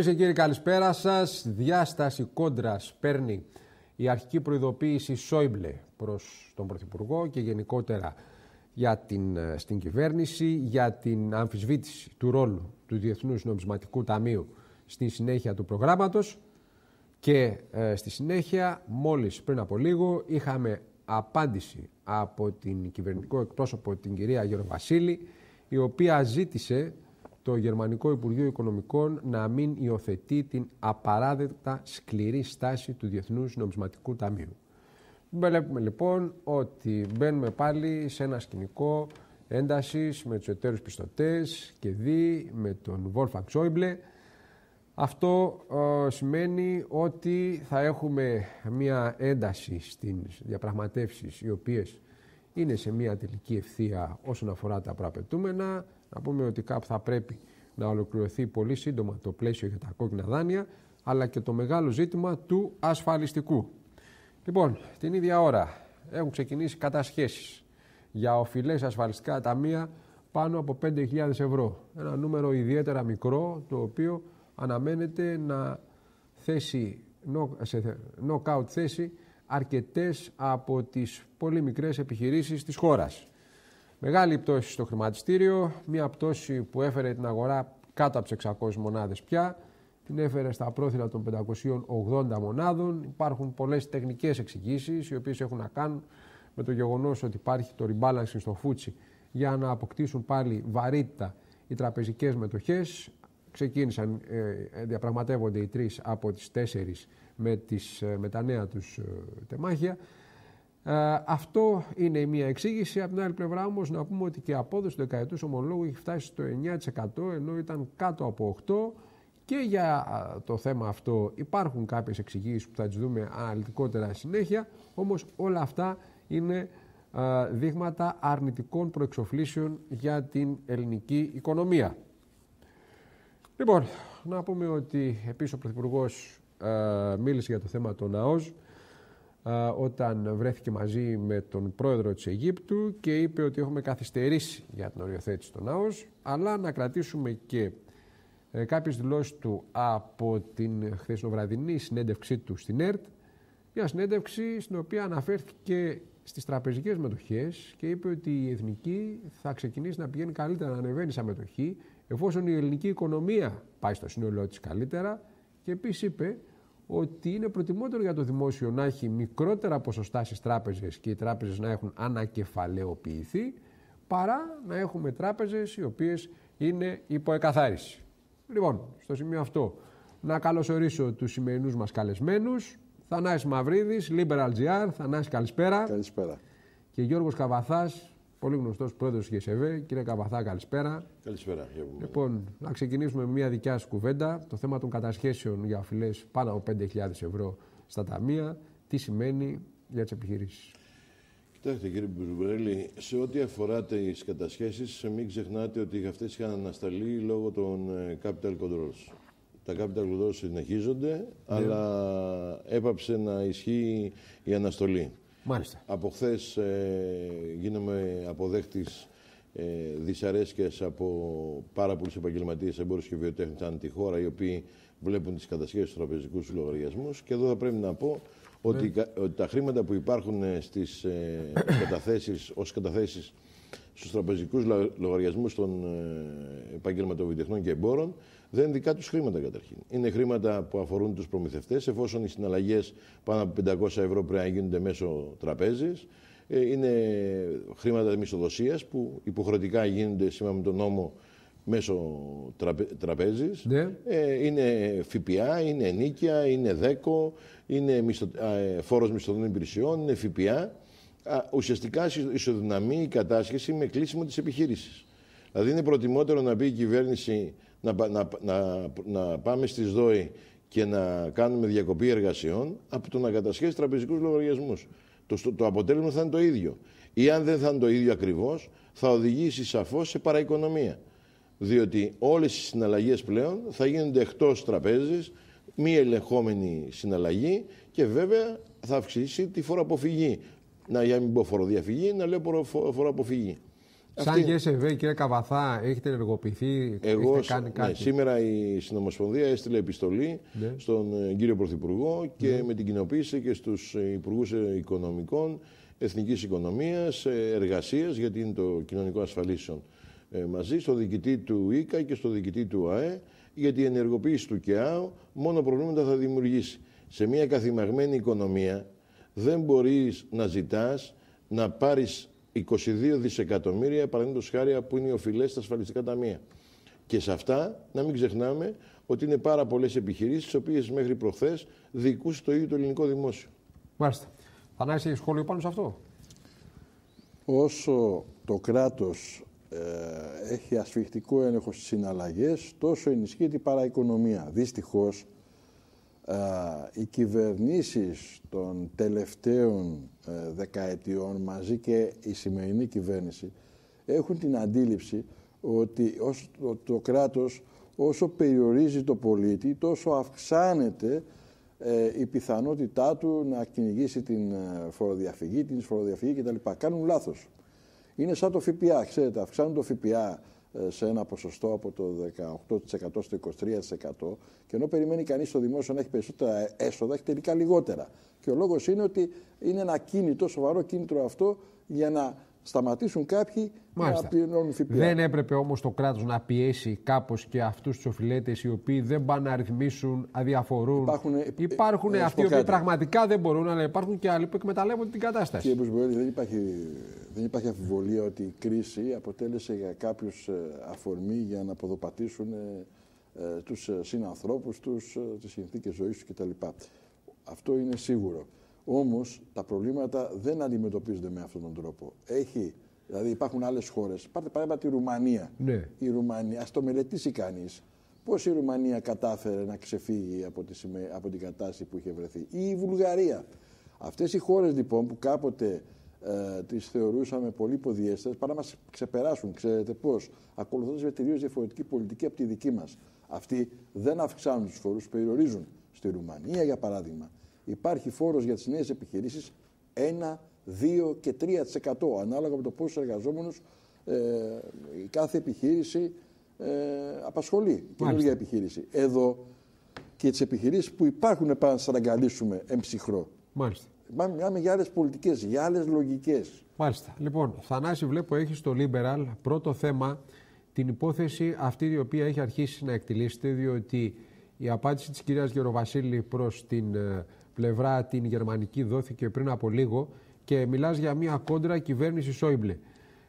Κυρίες και κύριοι, καλησπέρα σας. Διάσταση κόντρας παίρνει η αρχική προειδοποίηση Σόιμπλε προς τον Πρωθυπουργό και γενικότερα για την, ε, στην κυβέρνηση για την αμφισβήτηση του ρόλου του Διεθνούς Νομισματικού Ταμείου στη συνέχεια του προγράμματος. και ε, στη συνέχεια μόλις πριν από λίγο είχαμε απάντηση από την κυβερνητικό εκπρόσωπο την κυρία Γεροβασίλη η οποία ζήτησε το Γερμανικό Υπουργείο Οικονομικών να μην υιοθετεί την απαράδεκτα σκληρή στάση του Διεθνούς Νομισματικού Ταμείου. Βλέπουμε λοιπόν ότι μπαίνουμε πάλι σε ένα σκηνικό έντασης με τους εταίρους πιστωτές και δι με τον Βόλφαν Ξόιμπλε. Αυτό ε, σημαίνει ότι θα έχουμε μια ένταση στις διαπραγματεύσεις οι οποίες είναι σε μια τελική ευθεία όσον αφορά τα προαπαιτούμενα να πούμε ότι κάπου θα πρέπει να ολοκληρωθεί πολύ σύντομα το πλαίσιο για τα κόκκινα δάνεια, αλλά και το μεγάλο ζήτημα του ασφαλιστικού. Λοιπόν, την ίδια ώρα έχουν ξεκινήσει κατασχέσεις για οφειλές ασφαλιστικά ταμεία πάνω από 5.000 ευρώ. Ένα νούμερο ιδιαίτερα μικρό, το οποίο αναμένεται να θέσει, σε θέση αρκετές από τις πολύ μικρές επιχειρήσεις της χώρας. Μεγάλη πτώση στο χρηματιστήριο, μια πτώση που έφερε την αγορά κάτω από 600 μονάδες πια, την έφερε στα πρόθυρα των 580 μονάδων. Υπάρχουν πολλές τεχνικές εξηγήσεις, οι οποίες έχουν να κάνουν με το γεγονός ότι υπάρχει το rebalancing στο φούτσι για να αποκτήσουν πάλι βαρύτητα οι τραπεζικές μετοχές. Ξεκίνησαν, ε, ε, διαπραγματεύονται οι τρεις από τις τέσσερις ε, με, τα νέα τους τεμάχια. Ε, αυτό είναι η μία εξήγηση. Από την άλλη πλευρά όμως να πούμε ότι και η απόδοση του δεκαετούς ομολόγου έχει φτάσει στο 9% ενώ ήταν κάτω από 8%. Και για το θέμα αυτό υπάρχουν κάποιες εξηγήσεις που θα τις δούμε αναλυτικότερα συνέχεια, όμως όλα αυτά είναι δείγματα αρνητικών προεξοφλήσεων για την ελληνική οικονομία. Λοιπόν, να πούμε ότι επίσης ο Πρωθυπουργός μίλησε για το θέμα των ΑΟΣ όταν βρέθηκε μαζί με τον πρόεδρο της Αιγύπτου και είπε ότι έχουμε καθυστερήσει για την οριοθέτηση των ΑΟΣ αλλά να κρατήσουμε και ε, κάποιες δηλώσεις του από την χθεσινοβραδινή συνέντευξή του στην ΕΡΤ μια συνέντευξη στην οποία αναφέρθηκε στις τραπεζικές μετοχές και είπε ότι η εθνική θα ξεκινήσει να πηγαίνει καλύτερα, να ανεβαίνει σαν μετοχή εφόσον η ελληνική οικονομία πάει στο σύνολό της καλύτερα και επίσης είπε ότι είναι προτιμότερο για το δημόσιο να έχει μικρότερα ποσοστά στις τράπεζες και οι τράπεζες να έχουν ανακεφαλαιοποιηθεί παρά να έχουμε τράπεζες οι οποίες είναι υπό εκαθάριση. Λοιπόν, στο σημείο αυτό να καλωσορίσω τους σημερινούς μας καλεσμένους. Θανάης Μαυρίδης, Liberal GR. Θανάης καλησπέρα. Καλησπέρα. Και Γιώργος Καβαθάς, πολύ γνωστός πρόεδρος τη ΓΕΣΕΒΕ, κύριε Καβαθά, καλησπέρα. Καλησπέρα. Λοιπόν, να ξεκινήσουμε με μια δικιά σου κουβέντα. Το θέμα των κατασχέσεων για οφειλέ πάνω από 5.000 ευρώ στα ταμεία. Τι σημαίνει για τις επιχειρήσεις. Κοιτάξτε κύριε Μπουρμπρέλη, σε ό,τι αφορά τις κατασχέσεις, μην ξεχνάτε ότι αυτές είχαν ανασταλεί λόγω των ε, capital controls. Τα capital controls συνεχίζονται, ναι. αλλά έπαψε να ισχύει η αναστολή. Μάλιστα. Από χθες ε, γίνομαι αποδέκτης ε, δυσαρέσκειας από πάρα πολλούς επαγγελματίες, εμπόρους και βιοτέχνη ανά τη χώρα, οι οποίοι βλέπουν τις κατασχέσει του τραπεζικούς λογαριασμούς. Και εδώ θα πρέπει να πω ότι, ναι. τα χρήματα που υπάρχουν στις ε, καταθέσεις ως καταθέσεις στους τραπεζικούς λογαριασμούς των ε, επαγγελματοβιτεχνών και εμπόρων δεν είναι δικά τους χρήματα καταρχήν. Είναι χρήματα που αφορούν τους προμηθευτές, εφόσον οι συναλλαγές πάνω από 500 ευρώ πρέπει να γίνονται μέσω τραπέζης. Ε, είναι χρήματα μισθοδοσίας που υποχρεωτικά γίνονται σήμερα με τον νόμο μέσω τραπε, τραπέζης. Ναι. Ε, είναι ΦΠΑ, είναι ενίκεια, είναι δέκο, είναι μισθο, υπηρεσιών, είναι ΦΠΑ ουσιαστικά ισοδυναμεί η κατάσχεση με κλείσιμο της επιχείρησης. Δηλαδή είναι προτιμότερο να πει η κυβέρνηση να, να, να, να πάμε στι ΔΟΗ και να κάνουμε διακοπή εργασιών από το να κατασχέσει τραπεζικούς λογαριασμούς. Το, το αποτέλεσμα θα είναι το ίδιο. Ή αν δεν θα είναι το ίδιο ακριβώς, θα οδηγήσει σαφώς σε παραοικονομία. Διότι όλες οι συναλλαγές πλέον θα γίνονται εκτός τραπέζης, μη ελεγχόμενη συναλλαγή και βέβαια θα αυξήσει τη φοροαποφυγή να για να μην πω φοροδιαφυγή, να λέω φοροαποφυγή. Σαν Αυτή... ΓΕΣΕΒΕ, κύριε Καβαθά, έχετε ενεργοποιηθεί, Εγώ, έχετε κάνει ναι, κάτι. σήμερα η Συνομοσπονδία έστειλε επιστολή ναι. στον ε, κύριο Πρωθυπουργό και ναι. με την κοινοποίηση και στους Υπουργούς ε, Οικονομικών, Εθνικής Οικονομίας, ε, Εργασίας, γιατί είναι το κοινωνικό ασφαλίσεων μαζί, στο διοικητή του ΙΚΑ και στο διοικητή του ΑΕ, γιατί η ενεργοποίηση του ΚΕΑΟ μόνο προβλήματα θα δημιουργήσει. Σε μια καθημαγμένη οικονομία, δεν μπορείς να ζητάς να πάρεις 22 δισεκατομμύρια, παραδείγματος χάρη, που είναι οι οφειλές στα ασφαλιστικά ταμεία. Και σε αυτά, να μην ξεχνάμε ότι είναι πάρα πολλές επιχειρήσεις, τις οποίες μέχρι προχθές διοικούσε το ίδιο το ελληνικό δημόσιο. Μάλιστα. Θανάση, έχεις σχόλιο πάνω σε αυτό. Όσο το κράτος ε, έχει ασφιχτικό έλεγχο στις συναλλαγές, τόσο ενισχύεται η παραοικονομία. Δυστυχώς, ε, οι κυβερνήσεις των τελευταίων ε, δεκαετιών μαζί και η σημερινή κυβέρνηση έχουν την αντίληψη ότι το κράτος όσο περιορίζει το πολίτη τόσο αυξάνεται ε, η πιθανότητά του να κυνηγήσει την φοροδιαφυγή, την φοροδιαφυγή κτλ. Κάνουν λάθος. Είναι σαν το ΦΠΑ, ξέρετε, αυξάνουν το ΦΠΑ ε, σε ένα ποσοστό από το 18% στο 23% και ενώ περιμένει κανείς στο δημόσιο να έχει περισσότερα έσοδα, έχει τελικά λιγότερα. Και ο λόγος είναι ότι είναι ένα κίνητο, σοβαρό κίνητρο αυτό για να σταματήσουν κάποιοι Μάλιστα. να πληρώνουν ΦΠΑ. Δεν έπρεπε όμως το κράτος να πιέσει κάπως και αυτούς τους οφειλέτες οι οποίοι δεν πάνε να αριθμίσουν, αδιαφορούν. Υπάρχουν, ε, υπάρχουν ε, αυτοί οι πραγματικά δεν μπορούν, αλλά υπάρχουν και άλλοι που εκμεταλλεύονται την κατάσταση. Κύριε Μπουσμπορέλη, δεν υπάρχει, δεν υπάρχει αμφιβολία ότι η κρίση αποτέλεσε για κάποιους ε, αφορμή για να ποδοπατήσουν ε, τους συνανθρώπους τους, τις συνθήκες ζωής τους κτλ. Αυτό είναι σίγουρο. Όμως τα προβλήματα δεν αντιμετωπίζονται με αυτόν τον τρόπο. Έχει, δηλαδή υπάρχουν άλλες χώρες. Πάρτε παράδειγμα τη Ρουμανία. Ναι. Η Ρουμανία, ας το μελετήσει κανείς. Πώς η Ρουμανία κατάφερε να ξεφύγει από, τη, από την κατάσταση που είχε βρεθεί. Ή η Βουλγαρία. Αυτές οι χώρες λοιπόν που κάποτε ε, τις θεωρούσαμε πολύ υποδιέστερες παρά να μας ξεπεράσουν, ξέρετε πώς, ακολουθώντας με τελείως διαφορετική πολιτική από τη δική μας. Αυτοί δεν αυξάνουν τους φορούς, περιορίζουν. Στη Ρουμανία, για παράδειγμα, υπάρχει φόρος για τις νέες επιχειρήσεις 1, 2 και 3% ανάλογα με το πόσο εργαζόμενους ε, η κάθε επιχείρηση ε, απασχολεί, καινούργια επιχείρηση. Εδώ και τις επιχειρήσεις που υπάρχουν πάνω να σαραγκαλίσουμε εμψυχρό. Μάλιστα. Μιλάμε για άλλες πολιτικές, για άλλες λογικές. Μάλιστα. Λοιπόν, Θανάση, βλέπω έχεις στο Liberal πρώτο θέμα την υπόθεση αυτή η οποία έχει αρχίσει να εκτελήσεται, διότι η απάντηση της κυρίας Γεροβασίλη προς την ε, πλευρά την γερμανική δόθηκε πριν από λίγο και μιλάς για μια κόντρα κυβέρνησης Σόιμπλε.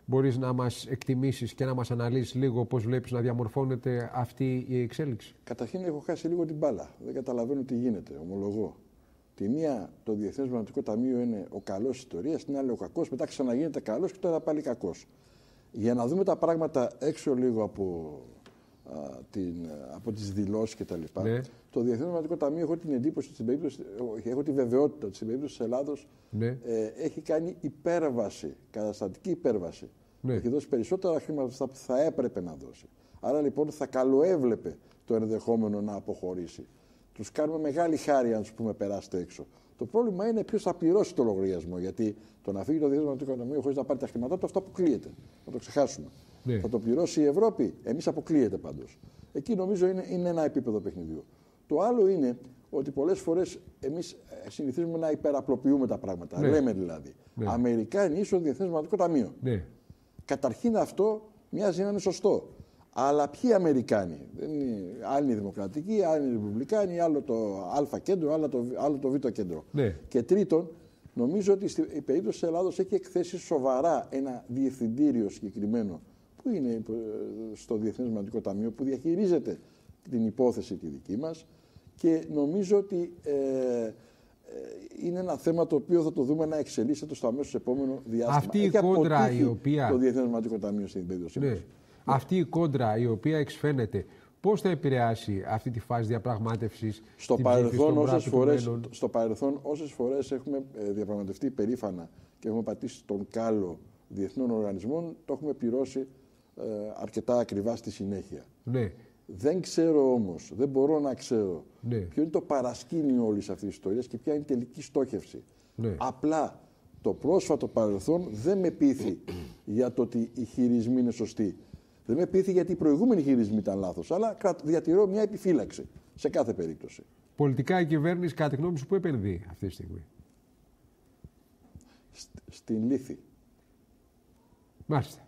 Μπορείς να μας εκτιμήσεις και να μας αναλύσεις λίγο πώς βλέπεις να διαμορφώνεται αυτή η εξέλιξη. Καταρχήν έχω χάσει λίγο την μπάλα. Δεν καταλαβαίνω τι γίνεται, ομολογώ. Τη μία το Διεθνές Μονατικό Ταμείο είναι ο καλός της ιστορίας, την άλλη ο κακός, μετά ξαναγίνεται καλός και τώρα πάλι κακός. Για να δούμε τα πράγματα έξω λίγο από την, ε, από τις δηλώσεις και τα λοιπά. Ναι. Το Διεθνές Δημοτικό Ταμείο έχω την εντύπωση ότι στην περίπτωση, έχω τη βεβαιότητα ότι στην περίπτωση της Ελλάδος ναι. ε, έχει κάνει υπέρβαση, καταστατική υπέρβαση. Ναι. Έχει δώσει περισσότερα χρήματα αυτά που θα έπρεπε να δώσει. Άρα λοιπόν θα καλοέβλεπε το ενδεχόμενο να αποχωρήσει. Τους κάνουμε μεγάλη χάρη αν τους πούμε περάστε έξω. Το πρόβλημα είναι ποιος θα πληρώσει το λογαριασμό. Γιατί το να φύγει το Διεθνές Δημοτικό Ταμείο χωρίς να πάρει τα χρήματα του, αυτό αποκλείεται. Να το ξεχάσουμε. Ναι. Θα το πληρώσει η Ευρώπη. Εμείς αποκλείεται πάντως. Εκεί νομίζω είναι, είναι ένα επίπεδο παιχνιδιού. Το άλλο είναι ότι πολλές φορές εμείς ε, συνηθίζουμε να υπεραπλοποιούμε τα πράγματα. Ναι. Λέμε δηλαδή. Ναι. Αμερικά ενίσχυε το Διεθνέ Ταμείο. Ναι. Καταρχήν αυτό μοιάζει να είναι σωστό. Αλλά ποιοι Αμερικάνοι. Δεν είναι, άλλοι είναι δημοκρατικοί, άλλοι είναι Ρεπουμπλικάνοι, άλλο το Α κέντρο, άλλο το, άλλο το Β κέντρο. Ναι. Και τρίτον, νομίζω ότι η περίπτωση της Ελλάδος έχει εκθέσει σοβαρά ένα διευθυντήριο συγκεκριμένο που είναι ε, στο Διεθνές Μαντικό Ταμείο, που διαχειρίζεται την υπόθεση τη δική μας και νομίζω ότι ε, ε είναι ένα θέμα το οποίο θα το δούμε να εξελίσσεται στο αμέσως επόμενο διάστημα. Αυτή η Έχει κόντρα η οποία. Το Διεθνές Μαντικό Ταμείο στην περίπτωση. Ναι. Αυτή η κόντρα η οποία εξφαίνεται, πώς θα επηρεάσει αυτή τη φάση διαπραγμάτευσης στο, παρελθόν, όσες φορές, στο παρελθόν, όσες φορές έχουμε ε, διαπραγματευτεί περήφανα και έχουμε πατήσει τον κάλο διεθνών οργανισμών, το έχουμε πληρώσει ε, αρκετά ακριβά στη συνέχεια. Ναι. Δεν ξέρω όμως, δεν μπορώ να ξέρω ναι. ποιο είναι το παρασκήνιο όλης αυτής της ιστορίας και ποια είναι η τελική στόχευση. Ναι. Απλά το πρόσφατο παρελθόν δεν με πείθει για το ότι οι χειρισμοί είναι σωστοί. Δεν με πείθει γιατί οι προηγούμενοι χειρισμοί ήταν λάθος. Αλλά διατηρώ μια επιφύλαξη σε κάθε περίπτωση. Πολιτικά η κυβέρνηση, κατά τη γνώμη σου, πού επενδύει αυτή τη στιγμή, Στην λύθη. Μάλιστα.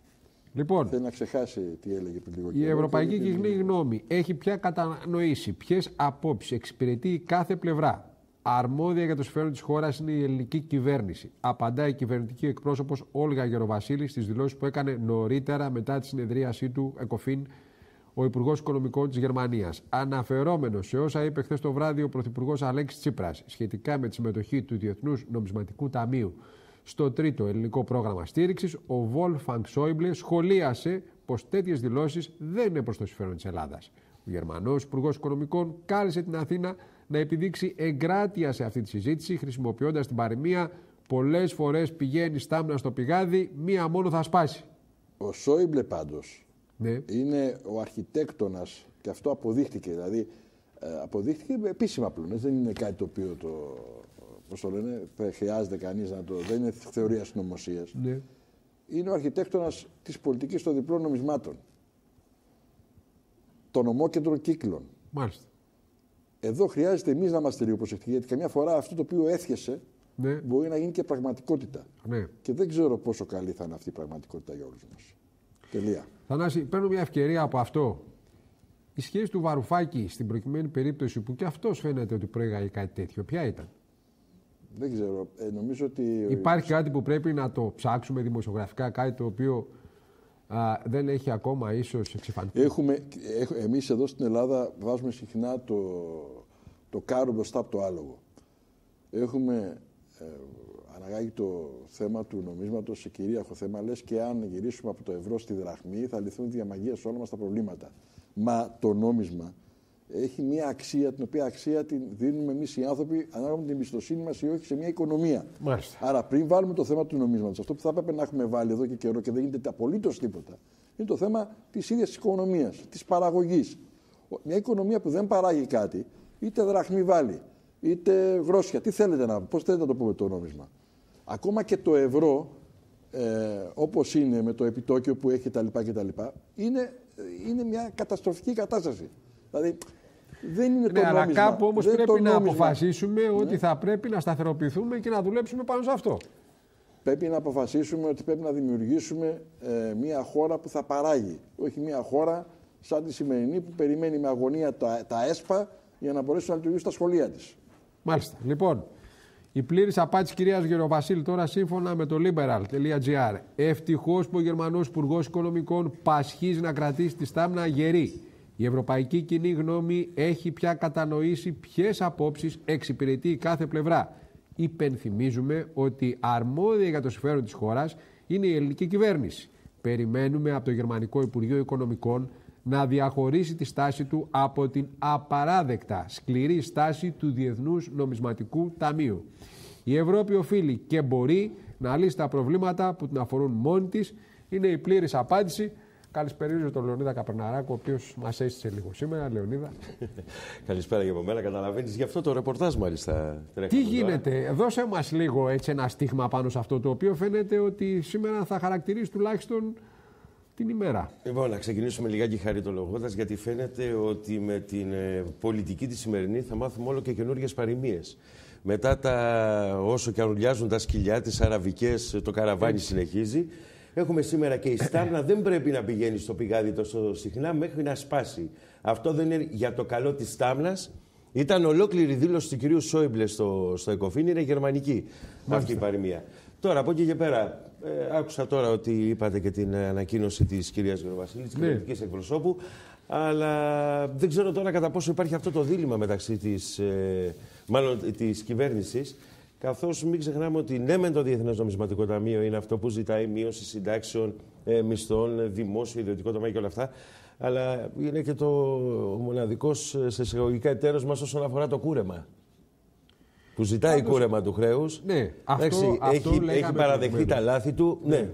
Λοιπόν, να ξεχάσει τι έλεγε πριν λίγο. Η Ευρωπαϊκή Κοινή Γνώμη έχει πια κατανοήσει ποιες απόψεις εξυπηρετεί κάθε πλευρά. Αρμόδια για το συμφέρον της χώρας είναι η ελληνική κυβέρνηση. Απαντάει η κυβερνητική εκπρόσωπος Όλγα Γεροβασίλης στις δηλώσεις που έκανε νωρίτερα μετά τη συνεδρίασή του ΕΚΟΦΗΝ ο Υπουργός Οικονομικών της Γερμανίας. Αναφερόμενο σε όσα είπε χθες το βράδυ ο Πρωθυπουργός Αλέξης Τσίπρας σχετικά με τη συμμετοχή του Διεθνούς Νομισματικού Ταμείου στο τρίτο ελληνικό πρόγραμμα στήριξης, ο Βόλφανγκ Σόιμπλε σχολίασε πως τέτοιες δηλώσεις δεν είναι προς το συμφέρον της Ελλάδας. Ο Γερμανός Υπουργός Οικονομικών κάλεσε την Αθήνα να επιδείξει εγκράτεια σε αυτή τη συζήτηση, χρησιμοποιώντας την παροιμία Πολλές φορές πηγαίνει στάμνα στο πηγάδι, μία μόνο θα σπάσει. Ο Σόιμπλε πάντως ναι. είναι ο αρχιτέκτονας και αυτό αποδείχτηκε. Δηλαδή, ε, αποδείχτηκε επίσημα πλέον. δεν είναι κάτι το οποίο το πώς το λένε, χρειάζεται κανείς να το... Δεν είναι θεωρία συνωμοσία. Ναι. Είναι ο αρχιτέκτονας της πολιτικής των διπλών νομισμάτων. Των ομόκεντρων κύκλων. Μάλιστα. Εδώ χρειάζεται εμείς να είμαστε λίγο προσεκτικοί, γιατί καμιά φορά αυτό το οποίο έθιεσε ναι. μπορεί να γίνει και πραγματικότητα. Ναι. Και δεν ξέρω πόσο καλή θα είναι αυτή η πραγματικότητα για όλους μας. Τελεία. Θανάση, παίρνω μια ευκαιρία από αυτό. Η σχέση του Βαρουφάκη στην προκειμένη περίπτωση που και αυτός φαίνεται ότι προέγαγε κάτι τέτοιο, ποια ήταν. Δεν ξέρω. Ε, νομίζω ότι... Υπάρχει κάτι που πρέπει να το ψάξουμε δημοσιογραφικά, κάτι το οποίο δεν έχει ακόμα ίσως εξεφανιστεί. Έχουμε, εμείς εδώ στην Ελλάδα βάζουμε συχνά το, το κάρο μπροστά από το άλογο. Έχουμε ε, αναγάγει το θέμα του νομίσματος σε κυρίαρχο θέμα. Λες και αν γυρίσουμε από το ευρώ στη δραχμή θα λυθούν σε όλα μας τα προβλήματα. Μα το νόμισμα έχει μια αξία, την οποία αξία την δίνουμε εμείς οι άνθρωποι ανάλογα με την εμπιστοσύνη μας ή όχι σε μια οικονομία. Μάλιστα. Άρα, πριν βάλουμε το θέμα του νομίσματος, αυτό που θα έπρεπε να έχουμε βάλει εδώ και καιρό και δεν γίνεται απολύτως τίποτα, είναι το θέμα της ίδιας της οικονομίας, της παραγωγής. Μια οικονομία που δεν παράγει κάτι, είτε δραχμή βάλει, είτε γρόσια, τι θέλετε να πώς θέλετε να το πούμε το νόμισμα. Ακόμα και το ευρώ, ε, όπως είναι με το επιτόκιο που έχει κτλ. είναι, ε, είναι μια καταστροφική κατάσταση. Δηλαδή, δεν είναι ναι, το αλλά κάπου όμως πρέπει να αποφασίσουμε ναι. ότι θα πρέπει να σταθεροποιηθούμε και να δουλέψουμε πάνω σε αυτό. Πρέπει να αποφασίσουμε ότι πρέπει να δημιουργήσουμε ε, μια χώρα που θα παράγει. Όχι μια χώρα σαν τη σημερινή που περιμένει με αγωνία τα, τα ΕΣΠΑ για να μπορέσει να λειτουργήσουν τα σχολεία της. Μάλιστα. Λοιπόν, η πλήρης απάτη κυρίας Γεροβασίλη τώρα σύμφωνα με το liberal.gr. Ευτυχώς που ο Γερμανός Υπουργός Οικονομικών πασχίζει να κρατήσει τη στάμνα γερή. Η ευρωπαϊκή κοινή γνώμη έχει πια κατανοήσει ποιες απόψεις εξυπηρετεί η κάθε πλευρά. Υπενθυμίζουμε ότι αρμόδια για το συμφέρον της χώρας είναι η ελληνική κυβέρνηση. Περιμένουμε από το Γερμανικό Υπουργείο Οικονομικών να διαχωρίσει τη στάση του από την απαράδεκτα σκληρή στάση του Διεθνούς Νομισματικού Ταμείου. Η Ευρώπη οφείλει και μπορεί να λύσει τα προβλήματα που την αφορούν μόνη της. Είναι η πλήρης απάντηση Καλησπέριζω τον Λεωνίδα Καπερναράκο, ο οποίος μας έστησε λίγο σήμερα. Λεωνίδα. Καλησπέρα και από μένα. Καταλαβαίνεις γι' αυτό το ρεπορτάζ, μάλιστα. Τι γίνεται, δώσε μας λίγο έτσι ένα στίγμα πάνω σε αυτό το οποίο φαίνεται ότι σήμερα θα χαρακτηρίσει τουλάχιστον την ημέρα. Λοιπόν, να ξεκινήσουμε λιγάκι χαριτολογώντας, γιατί φαίνεται ότι με την ε, πολιτική της σημερινή θα μάθουμε όλο και καινούργιες παροιμίες. Μετά τα όσο και αν τα σκυλιά, τι αραβικές, το καραβάνι συνεχίζει. Έχουμε σήμερα και η Στάρνα δεν πρέπει να πηγαίνει στο πηγάδι τόσο συχνά μέχρι να σπάσει. Αυτό δεν είναι για το καλό της Στάμνα. Ήταν ολόκληρη δήλωση του κυρίου Σόιμπλε στο, στο Είναι γερμανική αυτή η παροιμία. Τώρα από εκεί και πέρα, ε, άκουσα τώρα ότι είπατε και την ανακοίνωση της κυρίας Γεροβασίλη, της ναι. κυβερνητικής εκπροσώπου. Αλλά δεν ξέρω τώρα κατά πόσο υπάρχει αυτό το δίλημα μεταξύ της ε, Καθώς μην ξεχνάμε ότι ναι, μεν το Διεθνές Νομισματικό Ταμείο είναι αυτό που ζητάει μείωση συντάξεων, ε, μισθών, ε, δημόσιο, ιδιωτικό τομέα και όλα αυτά. Αλλά είναι και το μοναδικός ε, σε εισαγωγικά εταίρος μας όσον αφορά το κούρεμα. Που ζητάει Άντως... κούρεμα του χρέους. Ναι, αυτό, αυτό έχει, έχει παραδεχτεί τα λάθη του. ναι. ναι.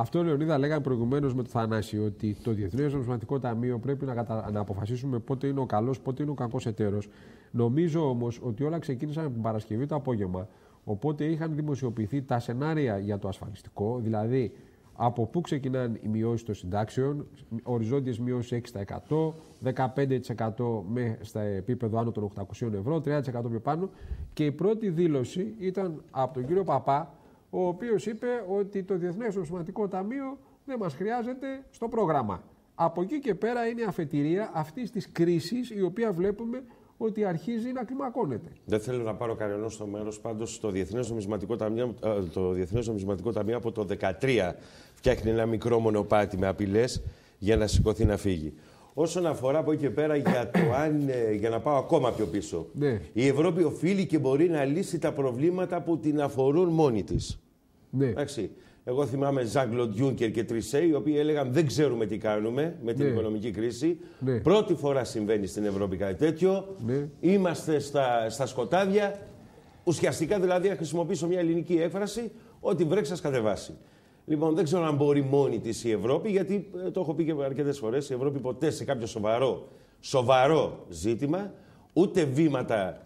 Αυτό, Λεωνίδα, λέγαμε προηγουμένως με το Θανάση ότι το Διεθνές Νομισματικό Ταμείο πρέπει να, κατα... να αποφασίσουμε πότε είναι ο καλός, πότε είναι ο κακός εταίρος. Νομίζω όμως ότι όλα ξεκίνησαν από την Παρασκευή το απόγευμα. Οπότε είχαν δημοσιοποιηθεί τα σενάρια για το ασφαλιστικό, δηλαδή από πού ξεκινάνε οι μειώσεις των συντάξεων, οριζόντιες μειώσεις 6%, 15% με, στα επίπεδο άνω των 800 ευρώ, 30% πιο πάνω. Και η πρώτη δήλωση ήταν από τον κύριο Παπά, ο οποίος είπε ότι το Διεθνές Νομισματικό Ταμείο δεν μας χρειάζεται στο πρόγραμμα. Από εκεί και πέρα είναι η αφετηρία αυτής της κρίσης η οποία βλέπουμε ότι αρχίζει να κλιμακώνεται. Δεν θέλω να πάρω κανένα στο μέρος. Πάντως, το Διεθνές Νομισματικό, ε, Διεθνές Νομισματικό Ταμείο από το 2013 φτιάχνει ένα μικρό μονοπάτι με απειλές για να σηκωθεί να φύγει. Όσον αφορά από εκεί και πέρα για το αν, ε, για να πάω ακόμα πιο πίσω, ναι. η Ευρώπη οφείλει και μπορεί να λύσει τα προβλήματα που την αφορούν μόνη της. Ναι. Εντάξει. Εγώ θυμάμαι Ζάγκλοντ Γιούνκερ και Τρισέ, οι οποίοι έλεγαν Δεν ξέρουμε τι κάνουμε με την ναι. οικονομική κρίση. Ναι. Πρώτη φορά συμβαίνει στην Ευρώπη κάτι τέτοιο. Ναι. Είμαστε στα, στα σκοτάδια. Ουσιαστικά δηλαδή, να χρησιμοποιήσω μια ελληνική έκφραση, ότι βρέξα κατεβάσει. Λοιπόν, δεν ξέρω αν μπορεί μόνη της η Ευρώπη, γιατί ε, το έχω πει και αρκετές φορές. Η Ευρώπη ποτέ σε κάποιο σοβαρό, σοβαρό ζήτημα ούτε βήματα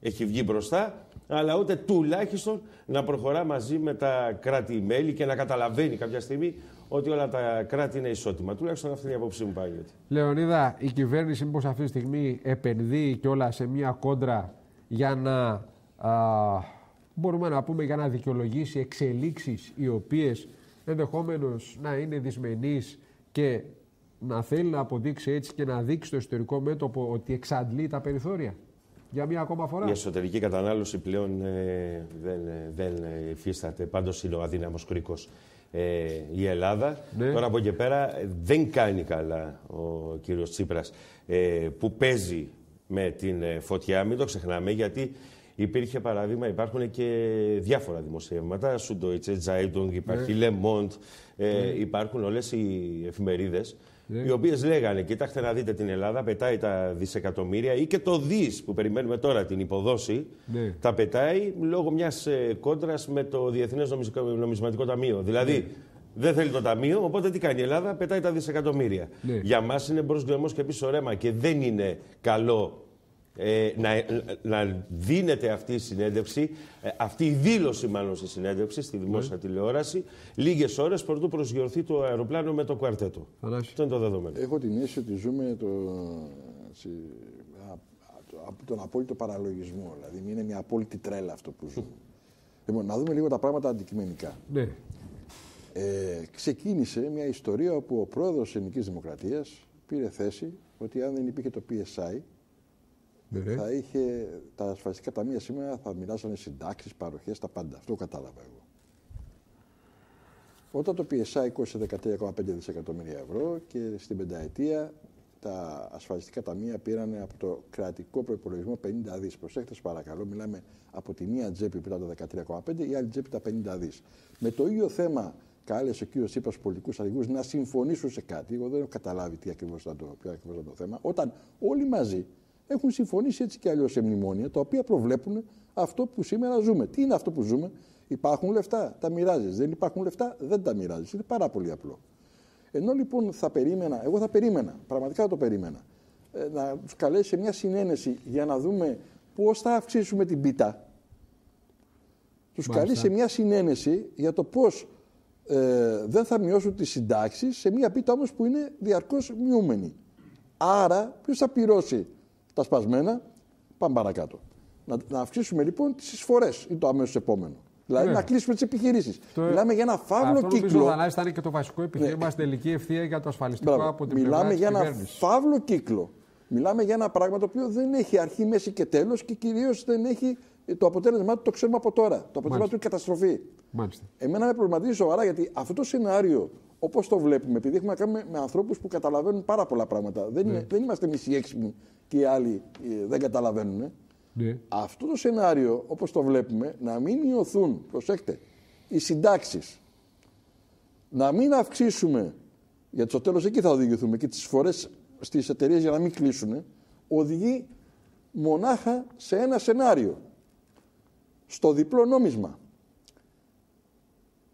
έχει βγει μπροστά, αλλά ούτε τουλάχιστον να προχωρά μαζί με τα κράτη-μέλη και να καταλαβαίνει κάποια στιγμή ότι όλα τα κράτη είναι ισότιμα. Τουλάχιστον αυτή είναι η απόψη μου πάλι. Λεωνίδα, η κυβέρνηση μήπως αυτή τη στιγμή επενδύει και όλα σε μια κόντρα για να, α, μπορούμε να πούμε, για να δικαιολογήσει εξελίξεις οι οποίες ενδεχόμενος να είναι δυσμενής και να θέλει να αποδείξει έτσι και να δείξει το εσωτερικό μέτωπο ότι εξαντλεί τα περιθώρια. Για μία ακόμα φορά. Η εσωτερική κατανάλωση πλέον ε, δεν, ε, δεν υφίσταται. Πάντως είναι ο αδύναμος κρίκος ε, η Ελλάδα. Ναι. Τώρα από εκεί πέρα ε, δεν κάνει καλά ο κύριος Τσίπρας ε, που παίζει με την φωτιά. Μην το ξεχνάμε γιατί Υπήρχε παράδειγμα, υπάρχουν και διάφορα δημοσιεύματα. Σου Zeitung, υπάρχει ναι. Λεμόντ. Ναι. υπάρχουν όλες οι εφημερίδες. Ναι. Οι οποίες λέγανε, κοιτάξτε να δείτε την Ελλάδα, πετάει τα δισεκατομμύρια ή και το δις που περιμένουμε τώρα την υποδόση, ναι. τα πετάει λόγω μιας ε, κόντρας με το Διεθνές Νομισματικό Ταμείο. Δηλαδή δεν θέλει το ταμείο, οπότε τι κάνει η Ελλάδα, πετάει τα δισεκατομμύρια. Για μας είναι μπρος και πίσω ρέμα και δεν είναι καλό ε, να, να δίνεται αυτή η συνέντευξη, ε, αυτή η δήλωση μάλλον στη συνέντευξη, στη δημόσια ναι. τηλεόραση, λίγες ώρες πρωτού προσγειωθεί το αεροπλάνο με το κουαρτέτο. Αυτό είναι το δεδομένο. Έχω την αίσθηση ότι ζούμε το, από τον απόλυτο παραλογισμό. Δηλαδή, είναι μια απόλυτη τρέλα αυτό που ζούμε. Λοιπόν, να δούμε λίγο τα πράγματα αντικειμενικά. Ναι. Ε, ξεκίνησε μια ιστορία όπου ο πρόεδρος της Ελληνικής Δημοκρατίας πήρε θέση ότι αν δεν υπήρχε το PSI, ναι. θα είχε τα ασφαλιστικά ταμεία σήμερα θα μοιράζανε συντάξεις, παροχές, τα πάντα. Αυτό κατάλαβα εγώ. Όταν το PSI 13,5 δισεκατομμύρια ευρώ και στην πενταετία τα ασφαλιστικά ταμεία πήραν από το κρατικό προπολογισμό 50 δις. Προσέξτε, παρακαλώ, μιλάμε από τη μία τσέπη ήταν τα 13,5, η άλλη τσέπη τα 50 δις. Με το ίδιο θέμα κάλεσε ο κύριος Τσίπρας πολιτικούς αρχηγούς να συμφωνήσουν σε κάτι. Εγώ δεν έχω καταλάβει τι ακριβώς ήταν, ήταν το θέμα. Όταν όλοι μαζί έχουν συμφωνήσει έτσι και αλλιώς σε μνημόνια, τα οποία προβλέπουν αυτό που σήμερα ζούμε. Τι είναι αυτό που ζούμε, Υπάρχουν λεφτά, τα μοιράζεις. Δεν υπάρχουν λεφτά, δεν τα μοιράζεις. Είναι πάρα πολύ απλό. Ενώ λοιπόν θα περίμενα, εγώ θα περίμενα, πραγματικά το περίμενα, ε, να του καλέσει σε μια συνένεση για να δούμε πώς θα αυξήσουμε την πίτα. Τους καλεί σε μια συνένεση για το πώς ε, δεν θα μειώσουν τις συντάξεις σε μια πίτα όμως που είναι διαρκώς μειούμενη. Άρα, ποιος θα πληρώσει τα σπασμένα, πάμε παρακάτω. Να, να αυξήσουμε λοιπόν τις εισφορές, είναι το αμέσως επόμενο. Δηλαδή ναι. να κλείσουμε τις επιχειρήσεις. Μιλάμε για ένα φαύλο Αυτό κύκλο. Αυτό που ήταν και το βασικό ναι. επιχείρημα στην τελική ευθεία για το ασφαλιστικό Μπράβο. από την Μιλάμε για ένα φαύλο κύκλο. Μιλάμε για ένα πράγμα το οποίο δεν έχει αρχή, μέση και τέλος και κυρίως δεν έχει ε, το αποτέλεσμά του, το ξέρουμε από τώρα. Το αποτέλεσμα του είναι καταστροφή. Μάλιστα. Εμένα με προβληματίζει σοβαρά γιατί αυτό το σενάριο Όπως το βλέπουμε, επειδή έχουμε να κάνουμε με ανθρώπους που καταλαβαίνουν πάρα πολλά πράγματα. Δεν, ναι. είναι, δεν είμαστε εμείς οι έξυπνοι και οι άλλοι ε, δεν καταλαβαίνουν. Ε. Ναι. Αυτό το σενάριο, όπως το βλέπουμε, να μην μειωθούν, προσέξτε, οι συντάξεις. Να μην αυξήσουμε, γιατί στο τέλος εκεί θα οδηγηθούμε και τις φορές στις εταιρείες για να μην κλείσουν, ε, οδηγεί μονάχα σε ένα σενάριο. Στο διπλό νόμισμα.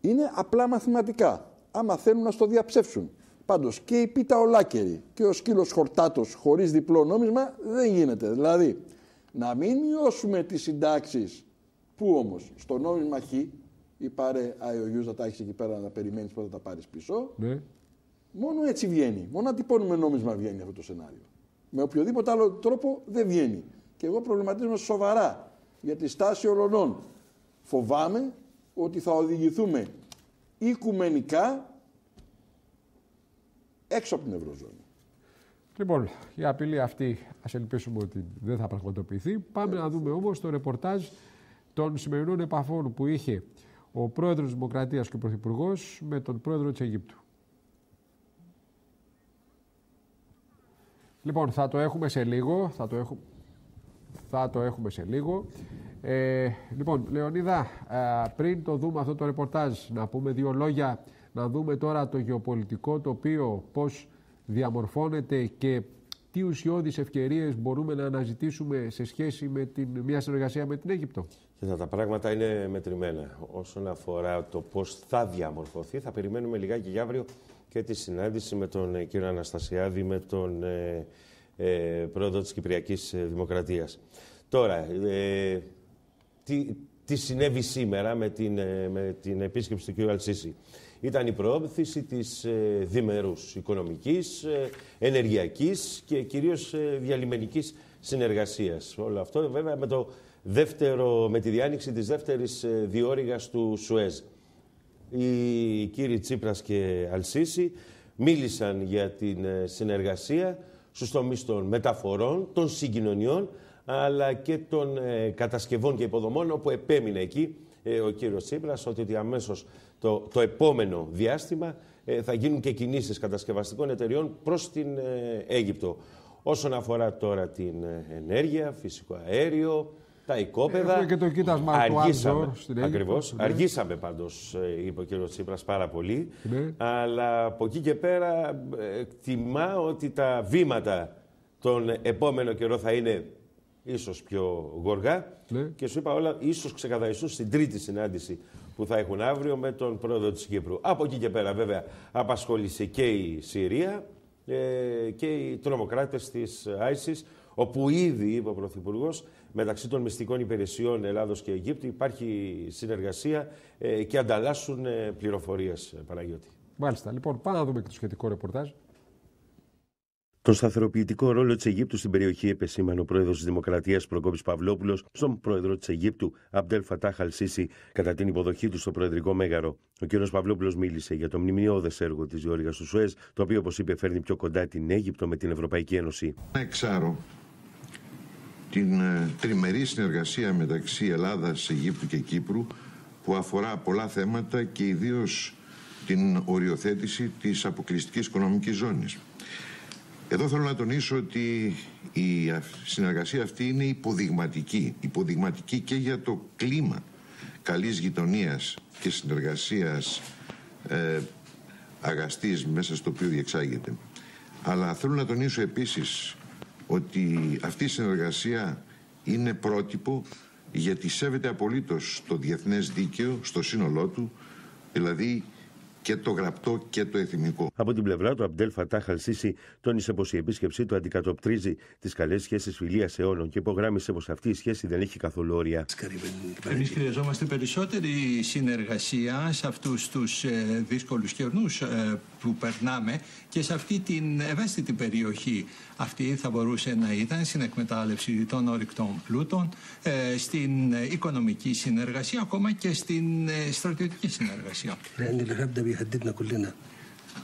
Είναι απλά μαθηματικά άμα θέλουν να στο διαψεύσουν. Πάντως και η πίτα ολάκερη και ο σκύλος χορτάτος χωρίς διπλό νόμισμα δεν γίνεται. Δηλαδή, να μην μειώσουμε τις συντάξεις που όμως στο νόμισμα Χ ή πάρε IOUs να τα έχεις εκεί πέρα να περιμένεις πότε θα τα πάρεις πίσω. Ναι. Μόνο έτσι βγαίνει. Μόνο να τυπώνουμε νόμισμα βγαίνει αυτό το σενάριο. Με οποιοδήποτε άλλο τρόπο δεν βγαίνει. Και εγώ προβληματίζομαι σοβαρά για τη στάση ολονών. Φοβάμαι ότι θα οδηγηθούμε οικουμενικά έξω από την Ευρωζώνη. Λοιπόν, η απειλή αυτή ας ελπίσουμε ότι δεν θα πραγματοποιηθεί. Πάμε να δούμε όμως το ρεπορτάζ των σημερινών επαφών που είχε ο πρόεδρος της Δημοκρατίας και ο πρωθυπουργός με τον πρόεδρο της Αιγύπτου. Λοιπόν, θα το έχουμε σε λίγο. Θα το, έχουμε... θα το έχουμε σε λίγο. Ε, λοιπόν, Λεωνίδα, πριν το δούμε αυτό το ρεπορτάζ, να πούμε δύο λόγια, να δούμε τώρα το γεωπολιτικό τοπίο, πώς διαμορφώνεται και τι ουσιώδεις ευκαιρίες μπορούμε να αναζητήσουμε σε σχέση με την, μια συνεργασία με την Αίγυπτο. Κοίτα, τα πράγματα είναι μετρημένα. Όσον αφορά το πώς θα διαμορφωθεί, θα περιμένουμε λιγάκι για αύριο και τη συνάντηση με τον ε, κύριο Αναστασιάδη, με τον ε, ε, πρόεδρο της Κυπριακής Δημοκρατίας. Τώρα, ε, τι, τι συνέβη σήμερα με την, ε, με την επίσκεψη του κ. Αλσίση. Ήταν η προώθηση της ε, διμερούς οικονομικής, ε, ενεργειακής και κυρίως ε, διαλυμενικής συνεργασίας. Όλο αυτό βέβαια με, το δεύτερο, με τη διάνοιξη της δεύτερης ε, διόρυγας του Σουέζ. Οι κύριοι Τσίπρας και Αλσίση μίλησαν για την συνεργασία στους τομείς των μεταφορών, των συγκοινωνιών, αλλά και των ε, κατασκευών και υποδομών, όπου επέμεινε εκεί ε, ο κύριος Τσίπρας ότι αμέσως το, επόμενο διάστημα ε, θα γίνουν και κινήσεις κατασκευαστικών εταιριών προς την Αίγυπτο. Όσον αφορά τώρα την ενέργεια, φυσικό αέριο, τα οικόπεδα. Έχουμε και το κοίτασμα αργήσαμε, του Αργήσαμε ναι. πάντως, είπε ο κύριος Τσίπρας, πάρα πολύ. Ναι. Αλλά από εκεί και πέρα εκτιμά ότι τα βήματα τον επόμενο καιρό θα είναι ίσως πιο γοργά. Ναι. Και σου είπα όλα, ίσως ξεκαθαριστούν στην τρίτη συνάντηση που θα έχουν αύριο με τον πρόεδρο της Κύπρου. Από εκεί και πέρα βέβαια απασχόλησε και η Συρία ε, και οι τρομοκράτες της ISIS, όπου ήδη, είπε ο Πρωθυπουργός, μεταξύ των μυστικών υπηρεσιών Ελλάδος και Αιγύπτου υπάρχει συνεργασία ε, και ανταλλάσσουν ε, πληροφορίες, ε, Παναγιώτη. Μάλιστα. Λοιπόν, πάμε να δούμε και το σχετικό ρεπορτάζ. Τον σταθεροποιητικό ρόλο της Αιγύπτου στην περιοχή επεσήμανε ο πρόεδρος της Δημοκρατίας Προκόπης Παυλόπουλος στον πρόεδρο της Αιγύπτου Αμπτέλ Φατάχ Αλσίση κατά την υποδοχή του στο Προεδρικό Μέγαρο. Ο κ. Παυλόπουλος μίλησε για το μνημειώδες έργο της Γεώργια του Σουέζ, το οποίο, όπως είπε, φέρνει πιο κοντά την Αίγυπτο με την Ευρωπαϊκή Ένωση. Εξάρω την ε, τριμερή συνεργασία μεταξύ Ελλάδας, Αιγύπτου και Κύπρου που αφορά πολλά θέματα και ιδίως την οριοθέτηση της αποκλειστικής οικονομικής ζώνης. Εδώ θέλω να τονίσω ότι η συνεργασία αυτή είναι υποδειγματική. Υποδειγματική και για το κλίμα καλής γειτονίας και συνεργασίας ε, αγαστής μέσα στο οποίο διεξάγεται. Αλλά θέλω να τονίσω επίσης ότι αυτή η συνεργασία είναι πρότυπο γιατί σέβεται απολύτως το διεθνές δίκαιο στο σύνολό του, δηλαδή και το γραπτό και το εθνικό. Από την πλευρά του, Αμπτέλ Φατάχ Σίση τόνισε πως η επίσκεψή του αντικατοπτρίζει τις καλές σχέσεις φιλίας αιώνων και υπογράμμισε πως αυτή η σχέση δεν έχει καθόλου όρια. Εμείς χρειαζόμαστε περισσότερη συνεργασία σε αυτούς τους ε, δύσκολους καιρούς ε, που περνάμε και σε αυτή την ευαίσθητη περιοχή. Αυτή θα μπορούσε να ήταν στην εκμετάλλευση των ορυκτών πλούτων, ε, στην οικονομική συνεργασία, ακόμα και στην ε, στρατιωτική συνεργασία.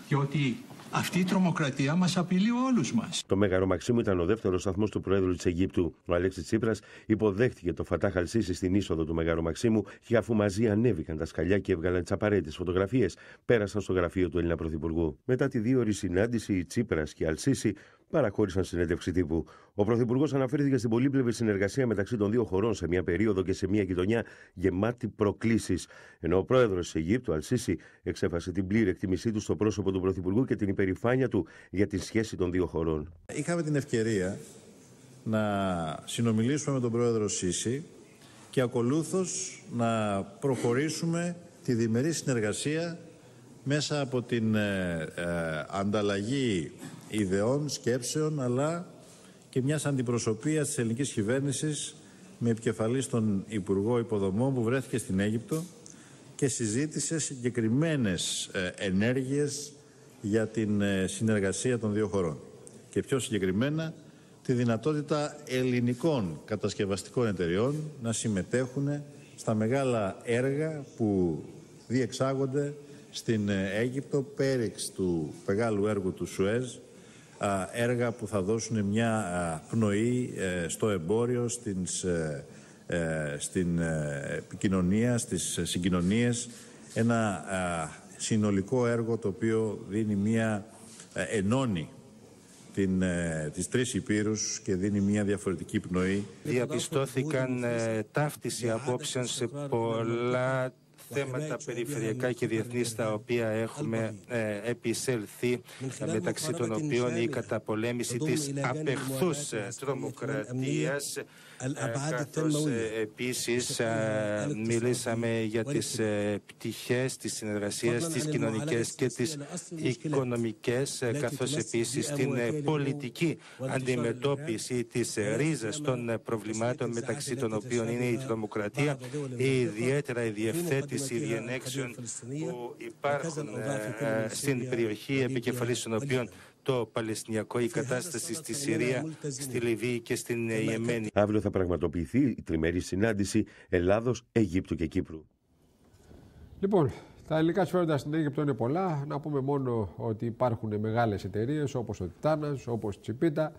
διότι αυτή η τρομοκρατία μας απειλεί όλους μας. Το Μέγαρο Μαξίμου ήταν ο δεύτερος σταθμός του Προέδρου της Αιγύπτου. Ο Αλέξης Τσίπρας υποδέχτηκε το Φατά Χαλσίση στην είσοδο του Μέγαρο Μαξίμου και αφού μαζί ανέβηκαν τα σκαλιά και έβγαλαν τις απαραίτητες φωτογραφίες, πέρασαν στο γραφείο του Έλληνα Πρωθυπουργού. Μετά τη ώρη συνάντηση, η Τσίπρας και η Αλσίση παραχώρησαν συνέντευξη τύπου. Ο Πρωθυπουργός αναφέρθηκε στην πολύπλευρη συνεργασία μεταξύ των δύο χωρών σε μια περίοδο και σε μια γειτονιά γεμάτη προκλήσεις. Ενώ ο πρόεδρος της Αιγύπτου, Αλσίση, εξέφασε την πλήρη εκτίμησή του στο πρόσωπο του Πρωθυπουργού και την υπερηφάνεια του για τη σχέση των δύο χωρών. Είχαμε την ευκαιρία να συνομιλήσουμε με τον πρόεδρο Σίση και ακολούθως να προχωρήσουμε τη διμερή συνεργασία μέσα από την ε, ε, ανταλλαγή ιδεών, σκέψεων, αλλά και μιας αντιπροσωπείας της ελληνικής κυβέρνησης με επικεφαλής τον Υπουργό Υποδομών που βρέθηκε στην Αίγυπτο και συζήτησε συγκεκριμένες ε, ενέργειες για την ε, συνεργασία των δύο χωρών και πιο συγκεκριμένα τη δυνατότητα ελληνικών κατασκευαστικών εταιριών να συμμετέχουν στα μεγάλα έργα που διεξάγονται στην ε, Αίγυπτο πέριξ του μεγάλου έργου του Σουέζ έργα που θα δώσουν μια πνοή ε, στο εμπόριο, ε, ε, στην, στην επικοινωνία, στις συγκοινωνίες. Ένα συνολικό έργο το οποίο δίνει μια ενώνει την, ε, τις τρεις υπήρους και δίνει μια διαφορετική πνοή. Διαπιστώθηκαν ταύτιση απόψεων σε πολλά θέματα περιφερειακά και διεθνή, τα οποία έχουμε ε, επισέλθει ε, μεταξύ των οποίων η καταπολέμηση της απεχθούς τρομοκρατίας ε, καθώς ε, επίσης ε, μιλήσαμε για τις πτυχές της συνεργασίας, τις κοινωνικές και τις οικονομικές, καθώς επίσης την πολιτική ναι. αντιμετώπιση της ρίζας ναι, ναι, των προβλημάτων μεταξύ των οποίων είναι η τρομοκρατία, ιδιαίτερα η διευθέτηση διενέξεων που υπάρχουν στην περιοχή επικεφαλής των οποίων το Παλαιστινιακό, η κατάσταση στη Συρία, στη Λιβύη και στην ε, Ιεμένη. Αύριο θα πραγματοποιηθεί η τριμερή συνάντηση Ελλάδος, Αιγύπτου και Κύπρου. Λοιπόν, τα υλικά συμφέροντα στην Αίγυπτο είναι πολλά. Να πούμε μόνο ότι υπάρχουν μεγάλες εταιρείες όπως ο Τιτάνα, όπω η Τσιπίτα.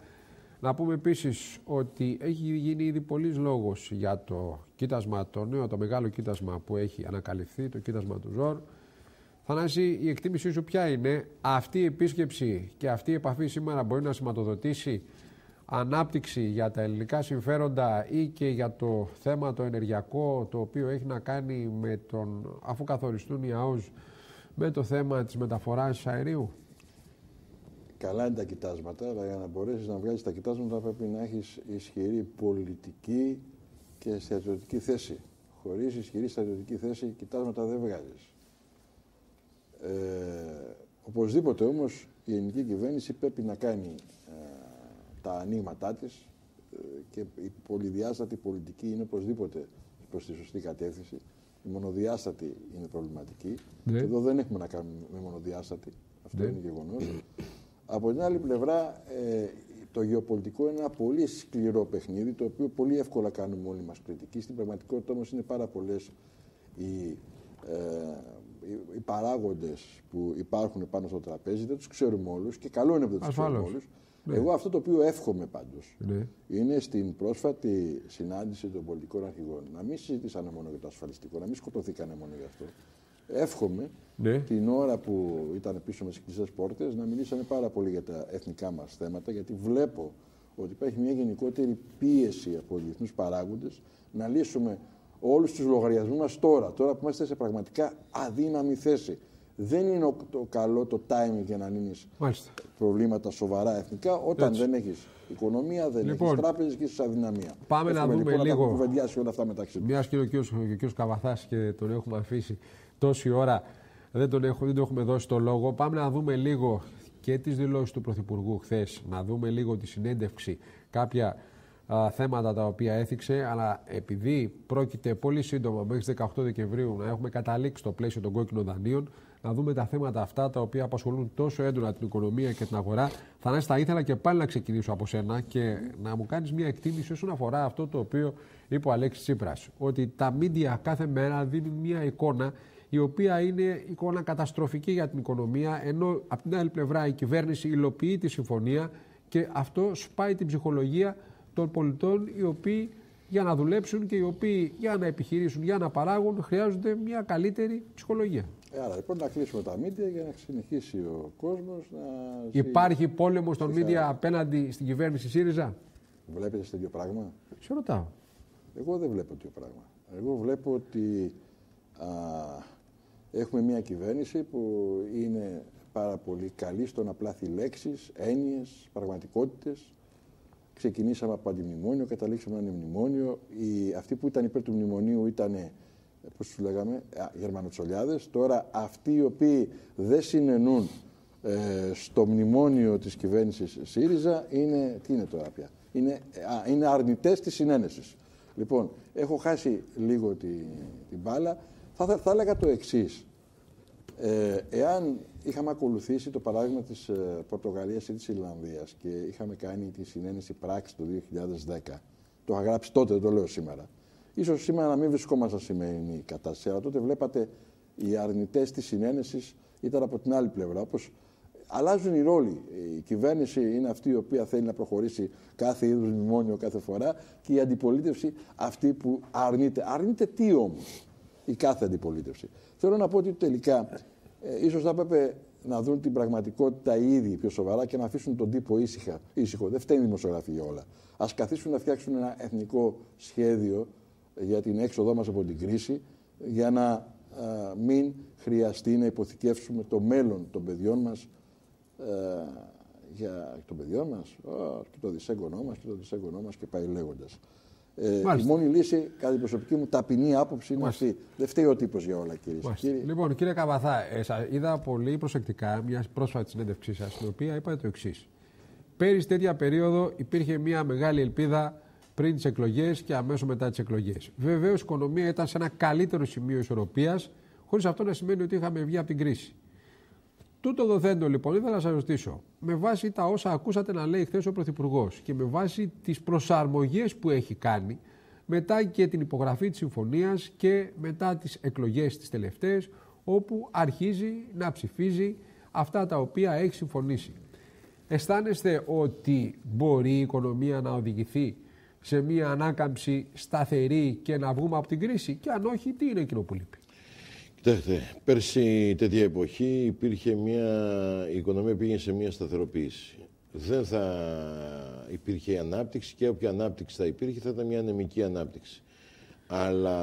Να πούμε επίσης ότι έχει γίνει ήδη πολλής λόγος για το κοίτασμα, το νέο, το μεγάλο κοίτασμα που έχει ανακαλυφθεί, το κοίτασμα του Ζορ. Θανάση, η εκτίμησή σου ποια είναι, αυτή η επίσκεψη και αυτή η επαφή σήμερα μπορεί να σηματοδοτήσει ανάπτυξη για τα ελληνικά συμφέροντα ή και για το θέμα το ενεργειακό το οποίο έχει να κάνει με τον, αφού καθοριστούν οι ΑΟΣ με το θέμα της μεταφοράς αερίου. Καλά είναι τα κοιτάσματα, αλλά για να μπορέσεις να βγάλεις τα κοιτάσματα πρέπει να έχεις ισχυρή πολιτική και στρατιωτική θέση. Χωρίς ισχυρή στρατιωτική θέση κοιτάσματα δεν βγάζεις. Ε, οπωσδήποτε όμως η ελληνική κυβέρνηση πρέπει να κάνει ε, τα ανοίγματά της ε, και η πολυδιάστατη πολιτική είναι οπωσδήποτε προς τη σωστή κατεύθυνση. Η μονοδιάστατη είναι προβληματική. Και εδώ δεν έχουμε να κάνουμε με μονοδιάστατη. Αυτό ναι. είναι γεγονός. Από την άλλη πλευρά, το γεωπολιτικό είναι ένα πολύ σκληρό παιχνίδι, το οποίο πολύ εύκολα κάνουμε όλοι μας κριτική. Στην πραγματικότητα όμως είναι πάρα πολλές οι οι παράγοντες που υπάρχουν πάνω στο τραπέζι δεν τους ξέρουμε όλους και καλό είναι που δεν τους ξέρουμε όλους. Ναι. Εγώ αυτό το οποίο εύχομαι πάντως ναι. είναι στην πρόσφατη συνάντηση των πολιτικών αρχηγών να μην συζητήσανε μόνο για το ασφαλιστικό, να μην σκοτωθήκανε μόνο για αυτό. Εύχομαι ναι. την ώρα που ήταν πίσω με τι κλειστές πόρτες να μιλήσανε πάρα πολύ για τα εθνικά μας θέματα, γιατί βλέπω ότι υπάρχει μια γενικότερη πίεση από διεθνούς παράγοντες να λύσουμε όλους τους λογαριασμούς μας τώρα, τώρα που είμαστε σε πραγματικά αδύναμη θέση. Δεν είναι το καλό το timing για να λύνεις προβλήματα σοβαρά εθνικά όταν δεν έχεις οικονομία, δεν λοιπόν, έχει τράπεζες και έχεις αδυναμία. Πάμε να λοιπόν δούμε λίγο. Να όλα αυτά μεταξύ Μιας και ο κ. Καβαθάς και τον έχουμε αφήσει τόση ώρα, δεν τον έχουμε, δεν τον έχουμε δώσει το λόγο. Πάμε να δούμε λίγο και τις δηλώσεις του Πρωθυπουργού χθες, να δούμε λίγο τη συνέντευξη, κάποια θέματα τα οποία έθιξε, αλλά επειδή πρόκειται πολύ σύντομα μέχρι 18 Δεκεμβρίου να έχουμε καταλήξει το πλαίσιο των κόκκινων δανείων, να δούμε τα θέματα αυτά τα οποία απασχολούν τόσο έντονα την οικονομία και την αγορά. Θανάση, θα ήθελα και πάλι να ξεκινήσω από σένα και να μου κάνεις μια εκτίμηση όσον αφορά αυτό το οποίο είπε ο Αλέξης Τσίπρας. ότι τα μίντια κάθε μέρα δίνουν μια εικόνα η οποία είναι εικόνα καταστροφική για την οικονομία, ενώ από την άλλη πλευρά η κυβέρνηση υλοποιεί τη συμφωνία και αυτό σπάει την ψυχολογία των πολιτών οι οποίοι για να δουλέψουν και οι οποίοι για να επιχειρήσουν, για να παράγουν χρειάζονται μια καλύτερη ψυχολογία. Ε, άρα λοιπόν να κλείσουμε τα μίντια για να συνεχίσει ο κόσμος να... Υπάρχει πόλεμος των μίντια απέναντι στην κυβέρνηση ΣΥΡΙΖΑ. Βλέπετε στο τέτοιο πράγμα. Σε ρωτάω. Εγώ δεν βλέπω τέτοιο πράγμα. Εγώ βλέπω ότι α, έχουμε μια κυβέρνηση που είναι πάρα πολύ καλή στο να πλάθει λέξεις, έννοιες, πραγματικότητες Ξεκινήσαμε από αντιμνημόνιο, καταλήξαμε ένα μνημόνιο. Οι, αυτοί που ήταν υπέρ του μνημονίου ήταν, πώς τους λέγαμε, γερμανοτσολιάδες. Τώρα αυτοί οι οποίοι δεν συνενούν ε, στο μνημόνιο της κυβέρνησης ΣΥΡΙΖΑ είναι. Τι είναι τώρα πια. Είναι, είναι αρνητές της συνένεσης. Λοιπόν, έχω χάσει λίγο την μπάλα. Θα, θα, έλεγα το εξής. Ε, εάν είχαμε ακολουθήσει το παράδειγμα της ε, Πορτογαλίας ή της Ιρλανδίας και είχαμε κάνει τη συνένεση πράξη το 2010. Το είχα γράψει τότε, δεν το λέω σήμερα. Ίσως σήμερα να μην βρισκόμαστε σημερινή κατάσταση, αλλά τότε βλέπατε οι αρνητές της συνένεσης ήταν από την άλλη πλευρά, όπως αλλάζουν οι ρόλοι. Η κυβέρνηση είναι αυτή η οποία θέλει να προχωρήσει κάθε είδους μνημόνιο κάθε φορά και η αντιπολίτευση αυτή που αρνείται. Αρνείται τι όμως η κάθε αντιπολίτευση. Θέλω να πω ότι τελικά ε, ίσως θα έπρεπε να δουν την πραγματικότητα οι ίδιοι πιο σοβαρά και να αφήσουν τον τύπο ήσυχα, ήσυχο. Δεν φταίνει η δημοσιογραφία για όλα. Ας καθίσουν να φτιάξουν ένα εθνικό σχέδιο για την έξοδό μας από την κρίση, για να μην χρειαστεί να υποθηκεύσουμε το μέλλον των παιδιών μας. Ε, για των παιδιών μας, και το δυσέγγονό μας και το δυσέγγονό μας και πάει λέγοντας. Ε, η μόνη λύση, κατά την προσωπική μου ταπεινή άποψη, είναι αυτή. Δεν φταίει ο τύπος για όλα, κύριε Κύριε. Λοιπόν, κύριε Καβαθά, ε, είδα πολύ προσεκτικά μια πρόσφατη συνέντευξή σας, στην οποία είπατε το εξής. Πέρυσι, τέτοια περίοδο, υπήρχε μια μεγάλη ελπίδα πριν τις εκλογές και αμέσως μετά τις εκλογές. Βεβαίως, η οικονομία ήταν σε ένα καλύτερο σημείο ισορροπίας, χωρίς αυτό να σημαίνει ότι είχαμε βγει από την κρίση. Τούτο δοθέντο λοιπόν, ήθελα να σας ρωτήσω, με βάση τα όσα ακούσατε να λέει χθες ο Πρωθυπουργός και με βάση τις προσαρμογές που έχει κάνει μετά και την υπογραφή της συμφωνίας και μετά τις εκλογές τις τελευταίες, όπου αρχίζει να ψηφίζει αυτά τα οποία έχει συμφωνήσει. Αισθάνεστε ότι μπορεί η οικονομία να οδηγηθεί σε μια ανάκαμψη σταθερή και να βγούμε από την κρίση και αν όχι τι είναι εκείνο που λείπει. Κοιτάξτε, ναι, ναι. πέρσι τέτοια εποχή υπήρχε μια... η οικονομία πήγε σε μια σταθεροποίηση. Δεν θα υπήρχε η ανάπτυξη και όποια ανάπτυξη θα υπήρχε θα ήταν μια ανεμική ανάπτυξη. Αλλά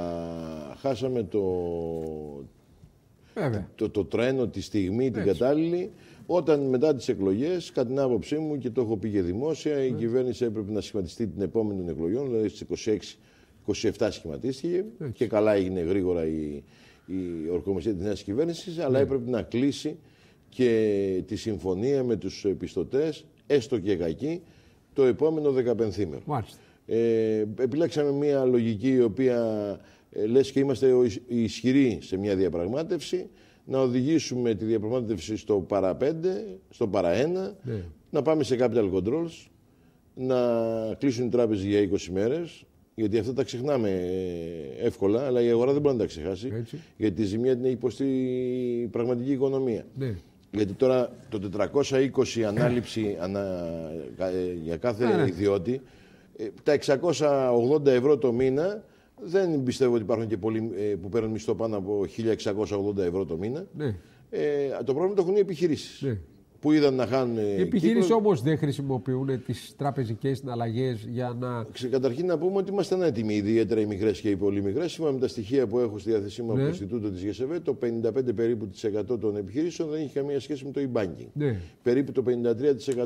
χάσαμε το, το, το τρένο, τη στιγμή, την κατάλληλη. Όταν μετά τις εκλογές κατά την άποψή μου και το έχω πει και δημόσια, η κυβέρνηση έπρεπε να σχηματιστεί την επόμενη των εκλογών, δηλαδή στις 26-27 σχηματίστηκε. Και καλά έγινε γρήγορα η, η ορκομοσία της νέας κυβέρνησης, αλλά ναι. έπρεπε να κλείσει και τη συμφωνία με τους επιστοτές, έστω και κακή, το επόμενο 15 Μάλιστα. Ε, επιλέξαμε μια λογική η οποία ε, λες και είμαστε ισχυροί σε μια διαπραγμάτευση, να οδηγήσουμε τη διαπραγμάτευση στο παρα 5, στο παρα 1, ναι. να πάμε σε capital controls, να κλείσουν οι τράπεζες για 20 μέρες, γιατί αυτά τα ξεχνάμε ε, εύκολα, αλλά η αγορά δεν μπορεί να τα ξεχάσει. Γιατί τη ζημία την έχει υποστεί η πραγματική οικονομία. Ναι. Γιατί τώρα το 420 ανάληψη ε, για κάθε ναι, ναι. ιδιώτη, ε, τα 680 ευρώ το μήνα, δεν πιστεύω ότι υπάρχουν και πολλοί που παίρνουν μισθό πάνω από 1680 ευρώ το μήνα. το πρόβλημα το έχουν οι επιχειρήσεις που είδαν να χάνουν. Οι επιχειρήσει όμως δεν χρησιμοποιούν τις τραπεζικές συναλλαγές για να. Καταρχήν να πούμε ότι είμαστε έτοιμοι, ιδιαίτερα οι μικρές και οι πολύ μικρές. Σήμερα με τα στοιχεία που έχω στη διάθεσή μου ναι. από το Ινστιτούτο της ΓΕΣΕΒΕ, το 55 περίπου της των επιχειρήσεων δεν έχει καμία σχέση με το e-banking. Ναι. Περίπου το 53%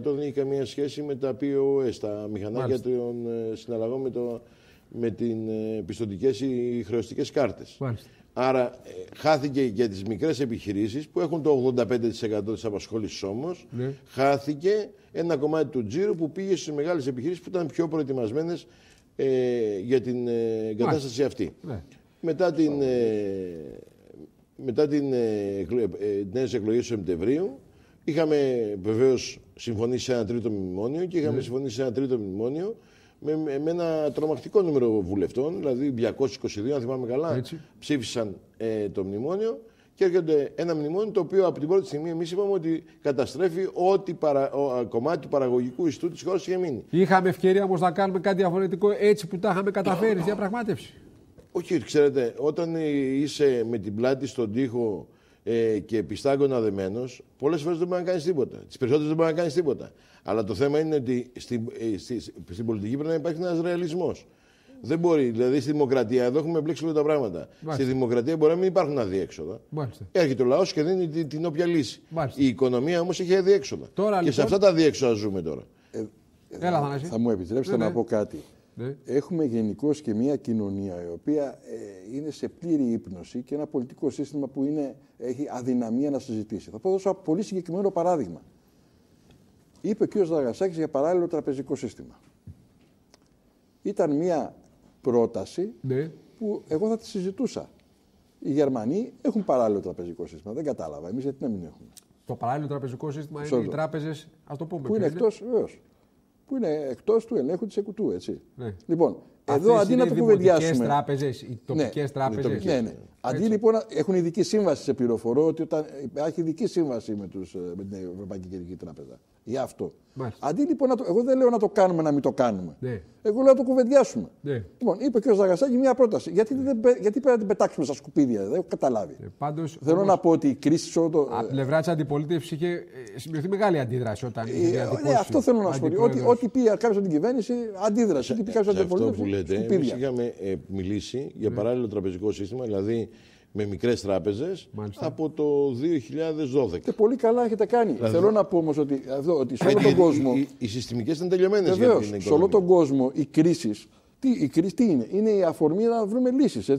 δεν έχει καμία σχέση με τα POS, τα μηχανάκια των ε, συναλλαγών με, το, με την ε, πιστοτικές ή χρεωστικές κάρτες. Μάλιστα. Άρα ε, χάθηκε για τις μικρές επιχειρήσεις που έχουν το 85% της απασχόλησης όμως, ναι. χάθηκε ένα κομμάτι του τζίρου που πήγε στις μεγάλες επιχειρήσεις που ήταν πιο προετοιμασμένες ε, για την ε, κατάσταση αυτή. Ναι. Μετά την, ε, μετά την, ε, ε, νέες εκλογές του Σεπτεμβρίου είχαμε βεβαίως συμφωνήσει σε ένα τρίτο μνημόνιο και είχαμε ναι. συμφωνήσει σε ένα τρίτο μνημόνιο με, ένα τρομακτικό νούμερο βουλευτών, δηλαδή 222, αν θυμάμαι καλά, Έτσι. ψήφισαν ε, το μνημόνιο και έρχεται ένα μνημόνιο το οποίο από την πρώτη στιγμή εμείς είπαμε ότι καταστρέφει ό,τι παρα, ο, κομμάτι του παραγωγικού ιστού της χώρας είχε μείνει. Είχαμε ευκαιρία όμως να κάνουμε κάτι διαφορετικό έτσι που τα είχαμε καταφέρει, διαπραγμάτευση. Όχι, ξέρετε, όταν είσαι με την πλάτη στον τοίχο ε, και πιστάγκωνα δεμένος, πολλές φορές δεν μπορεί να κάνεις τίποτα. Τις περισσότερες δεν μπορεί να κάνεις τίποτα. Αλλά το θέμα είναι ότι στην, ε, στη, στην πολιτική πρέπει να υπάρχει ένας ρεαλισμός. Δεν μπορεί. Δηλαδή στη δημοκρατία, εδώ έχουμε μπλέξει όλα τα πράγματα. Στη δημοκρατία μπορεί να μην υπάρχουν αδίέξοδα. Μάλιστα. Έρχεται ο λαός και δίνει την, την όποια λύση. Μάλιστα. Η οικονομία όμως έχει αδίέξοδα. και σε λοιπόν- αυτά τα αδίέξοδα ζούμε τώρα. Ε, ε Έλα, θα, θα μου επιτρέψετε ναι, ναι. να πω κάτι. Ναι. Έχουμε γενικώς και μια κοινωνία η οποία ε, είναι σε πλήρη ύπνοση και ένα πολιτικό σύστημα που είναι, έχει αδυναμία να συζητήσει. Θα πω δώσω ένα πολύ συγκεκριμένο παράδειγμα. Είπε ο κ. Δαγασάκη για παράλληλο τραπεζικό σύστημα. Ήταν μια πρόταση ναι. που εγώ θα τη συζητούσα. Οι Γερμανοί έχουν παράλληλο τραπεζικό σύστημα. Δεν κατάλαβα. Εμείς γιατί να μην έχουμε. Το παράλληλο τραπεζικό σύστημα είναι οι τράπεζες, ας το πούμε. Που είναι εκτό, που είναι εκτός του ελέγχου της ΕΚΟΥΤΟΥ. Έτσι. Ναι. Λοιπόν, εδώ αντί να το κουβεντιάσουμε. Ναι, οι τράπεζες, οι τοπικέ ναι, τράπεζε. Ναι, ναι. Αντί λοιπόν λοιπόν έχουν ειδική σύμβαση, σε πληροφορώ ότι όταν υπάρχει ειδική σύμβαση με, τους, ε, με την Ευρωπαϊκή Κεντρική Τράπεζα για αυτό. Μάλιστα. Αντί λοιπόν να το. Εγώ δεν λέω να το κάνουμε, να μην το κάνουμε. Ναι. Εγώ λέω να το κουβεντιάσουμε. Ναι. Λοιπόν, είπε ο κ. Ζαγασάκη μια πρόταση. Γιατί, ναι. δεν, γιατί πρέπει να την πετάξουμε στα σκουπίδια, δεν έχω καταλάβει. Ε, πάντως, Θέλω όμως, να πω ότι η κρίση σε όλο το. Από πλευρά της αντιπολίτευσης είχε ε, σημειωθεί μεγάλη αντίδραση όταν. Ε, ε ναι, αυτό θέλω να σου πω. Ότι, ό,τι πει κάποιος από την κυβέρνηση, αντίδρασε. Ε, πει κάποιος από την Αυτό που λέτε, εμείς είχαμε ε, μιλήσει για ναι. παράλληλο τραπεζικό σύστημα, δηλαδή με μικρές τράπεζες από το 2012. Και ε, πολύ καλά έχετε κάνει. Δηλαδή- Θέλω να πω όμως ότι, ότι σε όλο τον κόσμο. Οι, οι, συστημικές ήταν τελειωμένες για την Σε όλο τον κόσμο οι κρίσεις. Τι, η κρίση τι είναι, είναι η αφορμή να βρούμε λύσεις.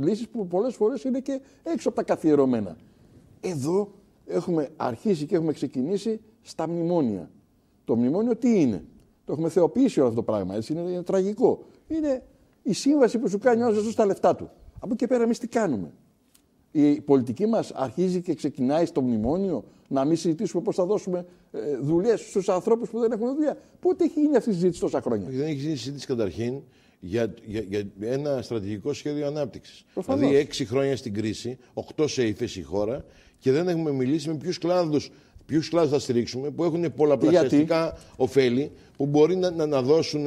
Λύσει που πολλές φορές είναι και έξω από τα καθιερωμένα. Εδώ έχουμε αρχίσει και έχουμε ξεκινήσει στα μνημόνια. Το μνημόνιο τι είναι. Το έχουμε θεοποιήσει όλο αυτό το πράγμα. Έτσι. Είναι, τραγικό. Είναι η σύμβαση που σου κάνει ο στα τα λεφτά του. Από εκεί πέρα εμείς τι κάνουμε. Η πολιτική μας αρχίζει και ξεκινάει στο μνημόνιο να μην συζητήσουμε πώς θα δώσουμε ε, δουλειές στους ανθρώπους που δεν έχουν δουλειά. Πότε έχει γίνει αυτή η συζήτηση τόσα χρόνια. Δεν έχει γίνει συζήτηση καταρχήν για, για, για ένα στρατηγικό σχέδιο ανάπτυξης. Δηλαδή, έξι χρόνια στην κρίση, οκτώ σε ύφεση η χώρα και δεν έχουμε μιλήσει με ποιους κλάδους ποιους κλάδους θα στηρίξουμε, που έχουν πολλαπλασιαστικά ωφέλη, που μπορεί να, να, να δώσουν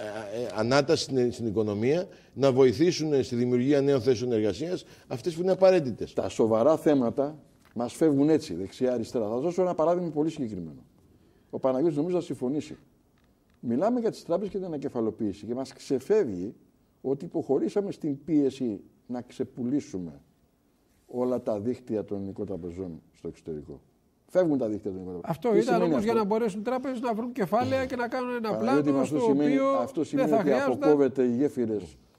ε, ε, ανάταση στην, στην οικονομία, να βοηθήσουν στη δημιουργία νέων θέσεων εργασίας, αυτές που είναι απαραίτητες. Τα σοβαρά θέματα μας φεύγουν έτσι, δεξιά-αριστερά. Θα δώσω ένα παράδειγμα πολύ συγκεκριμένο. Ο Παναγιώτης νομίζω θα συμφωνήσει. Μιλάμε για τις τράπεζες και την ανακεφαλοποίηση και μας ξεφεύγει ότι υποχωρήσαμε στην πίεση να ξεπουλήσουμε όλα τα δίχτυα των ελληνικών τραπεζών στο εξωτερικό. Φεύγουν τα δίκτυα των οικονομικών. Αυτό Τι ήταν όμως για να μπορέσουν οι τράπεζες να βρουν κεφάλαια ναι. και να κάνουν ένα πλάνο. Αυτό στο σημαίνει, οποίο αυτό σημαίνει δεν θα ότι αποκόβεται οι γέφυρες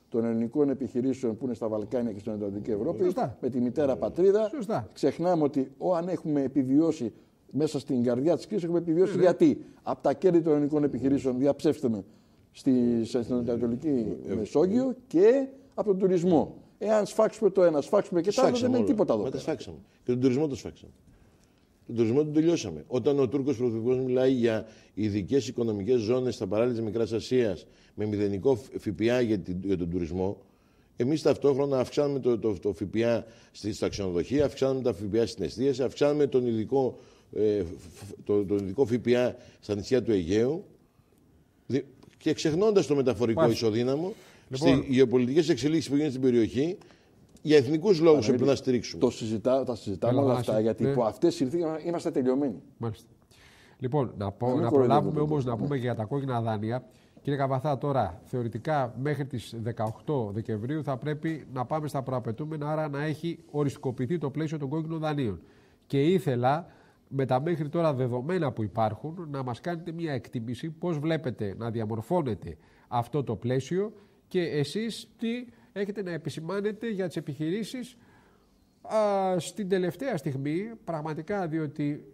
των ελληνικών επιχειρήσεων που είναι στα Βαλκάνια και στην Ανατολική Ευρώπη Σωστά. με τη μητέρα πατρίδα. Σωστά. Ξεχνάμε ότι ό, αν έχουμε επιβιώσει μέσα στην καρδιά της κρίσης, έχουμε επιβιώσει Λε. Ναι, ναι. γιατί από τα κέρδη των ελληνικών επιχειρήσεων, διαψεύστε με, στη, στην Ανατολική ε, ε, Μεσόγειο ε, και από τον τουρισμό. Εάν σφάξουμε το ένα, σφάξουμε και το άλλο, δεν είναι τίποτα εδώ. Και τον τουρισμό το σφάξαμε. Τον τουρισμό τον τελειώσαμε. Όταν ο Τούρκος Πρωθυπουργός μιλάει για ειδικές οικονομικές ζώνες στα παράλια της Μικράς Ασίας με μηδενικό ΦΠΑ για, τον τουρισμό, εμείς ταυτόχρονα αυξάνουμε το, το, το ΦΠΑ στη, στα ξενοδοχεία, αυξάνουμε τα ΦΠΑ στην εστίαση, αυξάνουμε τον ειδικό, ε, το, ειδικό ΦΠΑ στα νησιά του Αιγαίου και ξεχνώντας το μεταφορικό ισοδύναμο, λοιπόν... στις γεωπολιτικές εξελίξεις που γίνονται στην περιοχή, για εθνικούς λόγους πρέπει να στηρίξουμε. Το συζητά, τα συζητάμε όλα αυτά, γιατί ναι. υπό αυτέ τι συνθήκε είμαστε τελειωμένοι. Μάλιστα. Λοιπόν, να, πω, να προλάβουμε όμω να πούμε και για τα κόκκινα δάνεια. Κύριε Καβαθά, τώρα θεωρητικά μέχρι τις 18 Δεκεμβρίου θα πρέπει να πάμε στα προαπαιτούμενα, άρα να έχει οριστικοποιηθεί το πλαίσιο των κόκκινων δανείων. Και ήθελα με τα μέχρι τώρα δεδομένα που υπάρχουν να μας κάνετε μια εκτίμηση Πώς βλέπετε να διαμορφώνεται αυτό το πλαίσιο και εσείς τι έχετε να επισημάνετε για τις επιχειρήσεις α, στην τελευταία στιγμή, πραγματικά διότι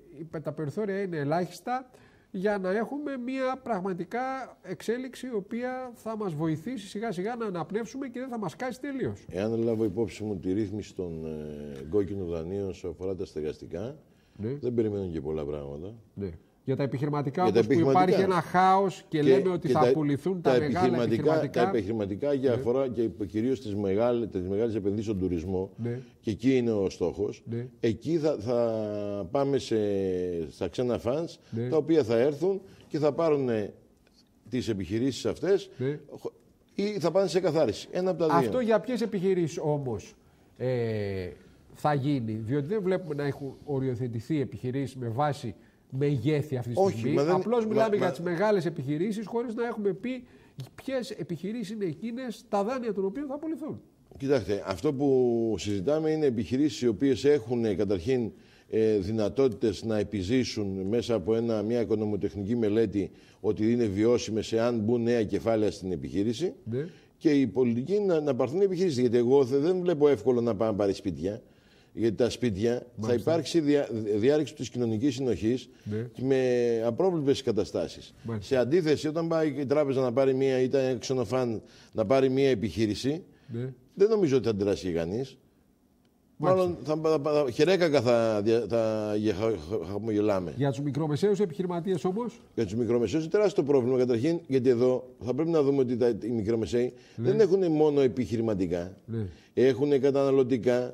τα περιθώρια είναι ελάχιστα, για να έχουμε μια πραγματικά εξέλιξη η οποία θα μας βοηθήσει σιγά σιγά να αναπνεύσουμε και δεν θα μας κάσει τελείως. Εάν λάβω υπόψη μου τη ρύθμιση των ε, κόκκινων δανείων σε αφορά τα στεγαστικά, ναι. δεν περιμένουν και πολλά πράγματα. Ναι. Για τα επιχειρηματικά, για επιχειρηματικά. που υπάρχει ένα χάος και, λέμε ότι και θα τα, πουληθούν τα, τα μεγάλα επιχειρηματικά. Τα επιχειρηματικά ναι. και αφορά και κυρίως τις μεγάλες τις επενδύσεις στον τουρισμό, ναι. και εκεί είναι ο στόχος. Ναι. Εκεί θα, θα πάμε σε, στα ξένα φαντ, ναι. τα οποία θα έρθουν και θα πάρουν ε, τις επιχειρήσεις αυτές ή θα πάνε σε καθάριση. Ένα από τα δύο. Αυτό για ποιες επιχειρήσεις όμως. Ε, θα γίνει, διότι δεν βλέπουμε να έχουν οριοθετηθεί επιχειρήσεις με βάση μεγέθη αυτή τη Όχι, στιγμή. Δεν... Απλώς μιλάμε για τις μεγάλες επιχειρήσεις, χωρίς να έχουμε πει ποιες επιχειρήσεις είναι εκείνες τα δάνεια των οποίων θα απολυθούν. Κοιτάξτε, αυτό που συζητάμε είναι επιχειρήσεις οι οποίες έχουν ε, καταρχήν ε, δυνατότητες να επιζήσουν μέσα από ένα, μια οικονομοτεχνική μελέτη ότι είναι βιώσιμες εάν μπουν νέα κεφάλαια στην επιχείρηση ναι. και οι πολιτικοί να, να πάρθουν επιχείρηση. Γιατί εγώ δεν βλέπω εύκολο να πάω να πάρει σπίτια γιατί τα σπίτια θα υπάρξει δια, διάρρηξη της κοινωνικής συνοχής ναι. με απρόβλεπτες καταστάσεις. Σε αντίθεση, όταν πάει η τράπεζα να πάρει μία ή τα ξενοφάν να πάρει μία επιχείρηση, ναι. δεν νομίζω ότι θα αντιδράσει κανείς. Μάλλον θα, θα, θα, χερέκακα θα, θα χαμογελάμε. Για τους μικρομεσαίους επιχειρηματίες όμως. Για τους μικρομεσαίους είναι τεράστιο πρόβλημα καταρχήν, γιατί εδώ θα πρέπει να δούμε ότι τα, οι μικρομεσαίοι ναι. δεν έχουν μόνο επιχειρηματικά. Ναι. Έχουν καταναλωτικά,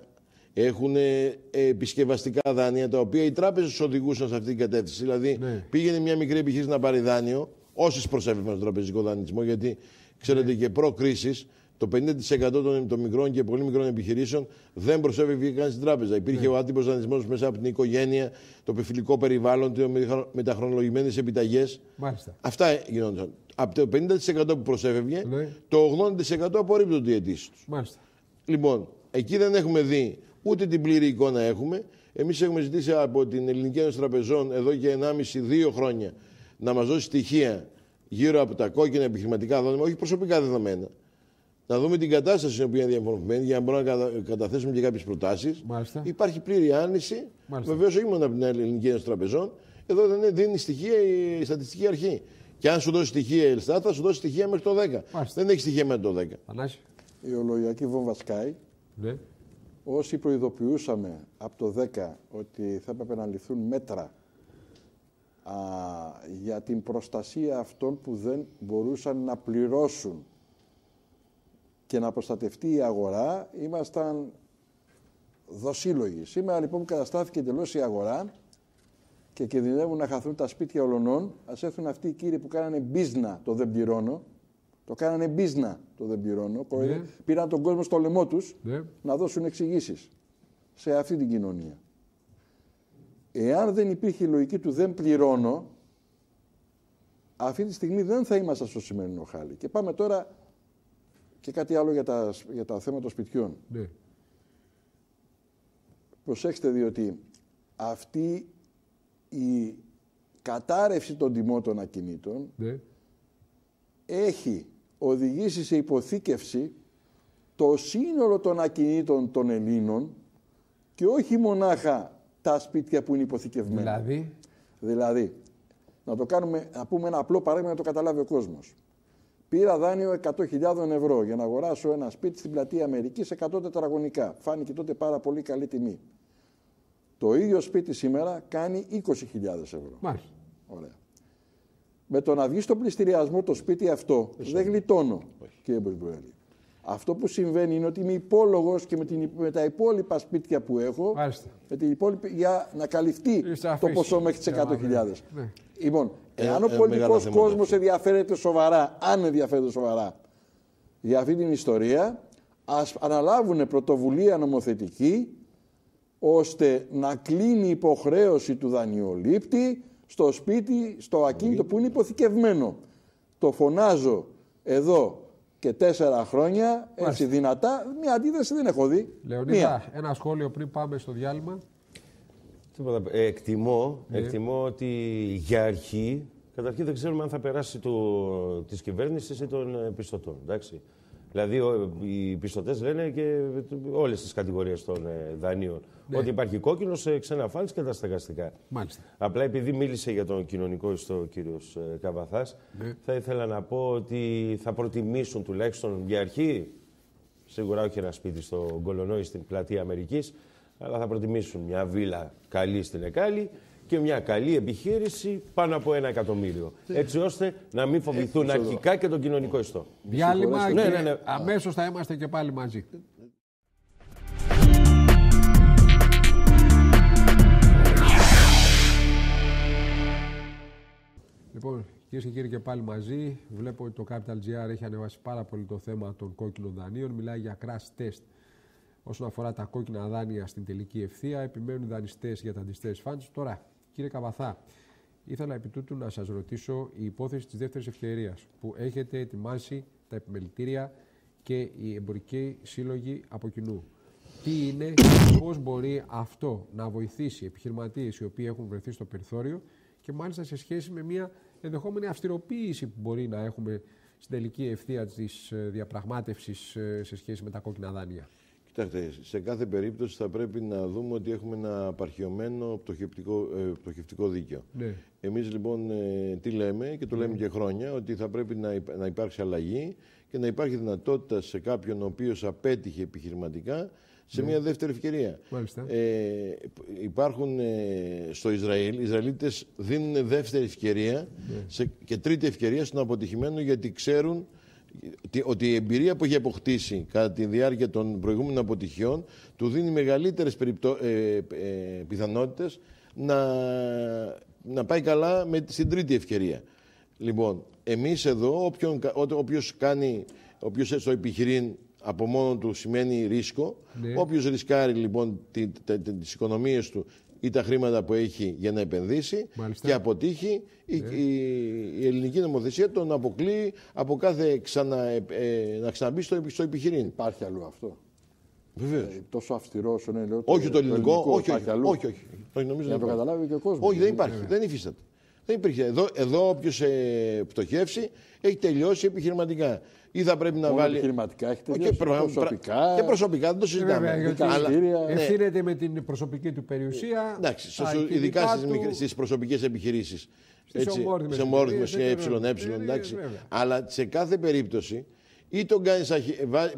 έχουν ε, επισκευαστικά δάνεια τα οποία οι τράπεζες οδηγούσαν σε αυτή την κατεύθυνση. Δηλαδή, ναι. πήγαινε μια μικρή επιχείρηση να πάρει δάνειο, όσες προσέφευγαν στον τραπεζικό δανεισμό, γιατί ξέρετε ναι. και προ-κρίση το 50% των, μικρών και πολύ μικρών επιχειρήσεων δεν προσέφευγε καν στην τράπεζα. Υπήρχε ναι. ο άτυπος δανεισμός μέσα από την οικογένεια, το επιφυλικό περιβάλλον, με τα χρονολογημένε επιταγέ. Αυτά γινόταν. Από το 50% που προσέφευγε, ναι. το 80% απορρίπτονται οι αιτήσεις τους. Λοιπόν, εκεί δεν έχουμε δει ούτε την πλήρη εικόνα έχουμε. Εμείς έχουμε ζητήσει από την Ελληνική Ένωση Τραπεζών εδώ και 1,5-2 χρόνια να μας δώσει στοιχεία γύρω από τα κόκκινα επιχειρηματικά δεδομένα, όχι προσωπικά δεδομένα. Να δούμε την κατάσταση στην οποία διαμορφωμένη για να μπορούμε να καταθέσουμε και κάποιες προτάσεις. Υπάρχει πλήρη άνηση. Βεβαίως, όχι μόνο από την Ελληνική Ένωση Τραπεζών. Εδώ δεν δίνει στοιχεία η στατιστική αρχή. Και αν σου δώσει στοιχεία η Ελστά, θα σου δώσει στοιχεία μέχρι το 10. Δεν έχει στοιχεία μέχρι το 10. Η ολογιακή βόμβα σκάει. Ναι όσοι προειδοποιούσαμε από το 10 ότι θα έπρεπε να ληφθούν μέτρα α, για την προστασία αυτών που δεν μπορούσαν να πληρώσουν και να προστατευτεί η αγορά, ήμασταν δοσύλλογοι. Σήμερα λοιπόν καταστάθηκε εντελώς η αγορά και κινδυνεύουν να χαθούν τα σπίτια ολονών, ας έρθουν αυτοί οι κύριοι που κάνανε μπίζνα το δεν πληρώνω το κάνανε μπίζνα το δεν πληρώνω. Ναι. Πήραν τον κόσμο στο λαιμό τους ναι. να δώσουν εξηγήσεις σε αυτή την κοινωνία. Εάν δεν υπήρχε η λογική του δεν πληρώνω, αυτή τη στιγμή δεν θα ήμασταν στο σημερινό χάλι. Και πάμε τώρα και κάτι άλλο για τα, για θέματα των σπιτιών. Ναι. Προσέξτε διότι αυτή η κατάρρευση των τιμών των ακινήτων ναι. έχει οδηγήσει σε υποθήκευση το σύνολο των ακινήτων των Ελλήνων και όχι μονάχα τα σπίτια που είναι υποθηκευμένα. Δηλαδή. Δηλαδή, να το κάνουμε, να πούμε ένα απλό παράδειγμα να το καταλάβει ο κόσμος. Πήρα δάνειο 100.000 ευρώ για να αγοράσω ένα σπίτι στην πλατεία Αμερικής σε 100 τετραγωνικά. Φάνηκε τότε πάρα πολύ καλή τιμή. Το ίδιο σπίτι σήμερα κάνει 20.000 ευρώ. Μάλιστα. Ωραία με το να βγεις στον πληστηριασμό το σπίτι αυτό, δεν γλιτώνω, κύριε Μποσμπροέλη. Αυτό που συμβαίνει είναι ότι είμαι υπόλογος και με, την, με τα υπόλοιπα σπίτια που έχω, με την υπόλοιπη, για να καλυφθεί το ποσό μέχρι τις 100.000. Ναι. Λοιπόν, ε, εάν ε, ο ε, πολιτικό κόσμο ενδιαφέρεται σοβαρά, αν ενδιαφέρεται σοβαρά για αυτή την ιστορία, ας αναλάβουν πρωτοβουλία νομοθετική ώστε να κλείνει η υποχρέωση του δανειολήπτη στο σπίτι, στο ακίνητο που είναι υποθηκευμένο. Το φωνάζω εδώ και τέσσερα χρόνια, έτσι δυνατά. Μια αντίδραση δεν έχω δει. Λεωνίδα, ένα σχόλιο πριν πάμε στο διάλειμμα. Ε, εκτιμώ, ναι. εκτιμώ ότι για αρχή, καταρχήν δεν ξέρουμε αν θα περάσει το, της κυβέρνησης ή των πιστωτών, εντάξει. Δηλαδή, οι πιστωτές λένε και όλες τις κατηγορίες των ε, δανείων. Ναι. Ότι υπάρχει κόκκινος ε, σε ξένα και τα στεγαστικά. Μάλιστα. Απλά επειδή μίλησε για τον κοινωνικό ιστό ο κύριος ε, Καβαθάς, ναι. θα ήθελα να πω ότι θα προτιμήσουν τουλάχιστον για αρχή. Σίγουρα όχι ένα σπίτι στο Κολονόη στην πλατεία Αμερικής, αλλά θα προτιμήσουν μια βίλα καλή στην Εκάλη και μια καλή επιχείρηση πάνω από ένα εκατομμύριο. Έτσι ώστε να μην φοβηθούν αρχικά και τον κοινωνικό ιστό. Διάλειμμα ναι, και ναι, ναι, ναι. αμέσως θα είμαστε και πάλι μαζί. Λοιπόν, κυρίες και κύριοι, και πάλι μαζί. Βλέπω ότι το Capital GR έχει ανεβάσει πάρα πολύ το θέμα των κόκκινων δανείων. Μιλάει για crash test όσον αφορά τα κόκκινα δάνεια στην τελική ευθεία. Επιμένουν δανειστές για τα αντιστέ φάντους. Τώρα, Κύριε Καβαθά, ήθελα επί τούτου να σας ρωτήσω η υπόθεση της δεύτερης ευκαιρίας που έχετε ετοιμάσει τα επιμελητήρια και οι εμπορικοί σύλλογοι από κοινού. Τι είναι και πώς μπορεί αυτό να βοηθήσει επιχειρηματίες οι οποίοι έχουν βρεθεί στο περιθώριο και μάλιστα σε σχέση με μια ενδεχόμενη αυστηροποίηση που μπορεί να έχουμε στην τελική ευθεία της ε, διαπραγμάτευσης ε, σε σχέση με τα κόκκινα δάνεια. Κοιτάξτε, σε κάθε περίπτωση θα πρέπει να δούμε ότι έχουμε ένα απαρχιωμένο πτωχευτικό, ε, δίκαιο. Ναι. Εμείς λοιπόν ε, τι λέμε και το λέμε ναι. και χρόνια, ότι θα πρέπει να, να υπάρξει αλλαγή και να υπάρχει δυνατότητα σε κάποιον ο οποίος απέτυχε επιχειρηματικά σε ναι. μια δεύτερη ευκαιρία. Ε, υπάρχουν ε, στο Ισραήλ, οι Ισραηλίτες δίνουν δεύτερη ευκαιρία ναι. και τρίτη ευκαιρία στον αποτυχημένο γιατί ξέρουν ότι η εμπειρία που έχει αποκτήσει κατά τη διάρκεια των προηγούμενων αποτυχιών του δίνει μεγαλύτερες περιπτω... Ε, ε, πιθανότητες να, να πάει καλά με, στην τρίτη ευκαιρία. Λοιπόν, εμείς εδώ, όποιον, ό, όποιος, κάνει, όποιος το επιχειρήν από μόνο του σημαίνει ρίσκο, ναι. όποιος ρισκάρει λοιπόν τις οικονομίες του ή τα χρήματα που έχει για να επενδύσει και αποτύχει ε. η, η, ελληνική νομοθεσία τον αποκλείει από κάθε ξανα, ε, ε, να ξαναμπεί στο, στο επιχειρήν. Υπάρχει αλλού αυτό. Βεβαίως. Ε, τόσο αυστηρός όσο είναι. όχι το, το ελληνικό, όχι, όχι, όχι, όχι. όχι να το καταλάβει και ο κόσμος. Όχι, δεν υπάρχει, δεν υφίσταται. Δεν υπήρχε. Εδώ, εδώ όποιος ε, πτωχεύσει έχει τελειώσει επιχειρηματικά ή θα πρέπει να Μόνο βάλει. Επιχειρηματικά έχετε και προσωπικά. Και προσωπικά δεν το συζητάμε. Ναι. Ευθύνεται με την προσωπική του περιουσία. Ε, εντάξει, ειδικά στις προσωπικές επιχειρήσεις. Σε ομόρυθμε και έψιλον. Αλλά σε κάθε περίπτωση ή τον κάνεις,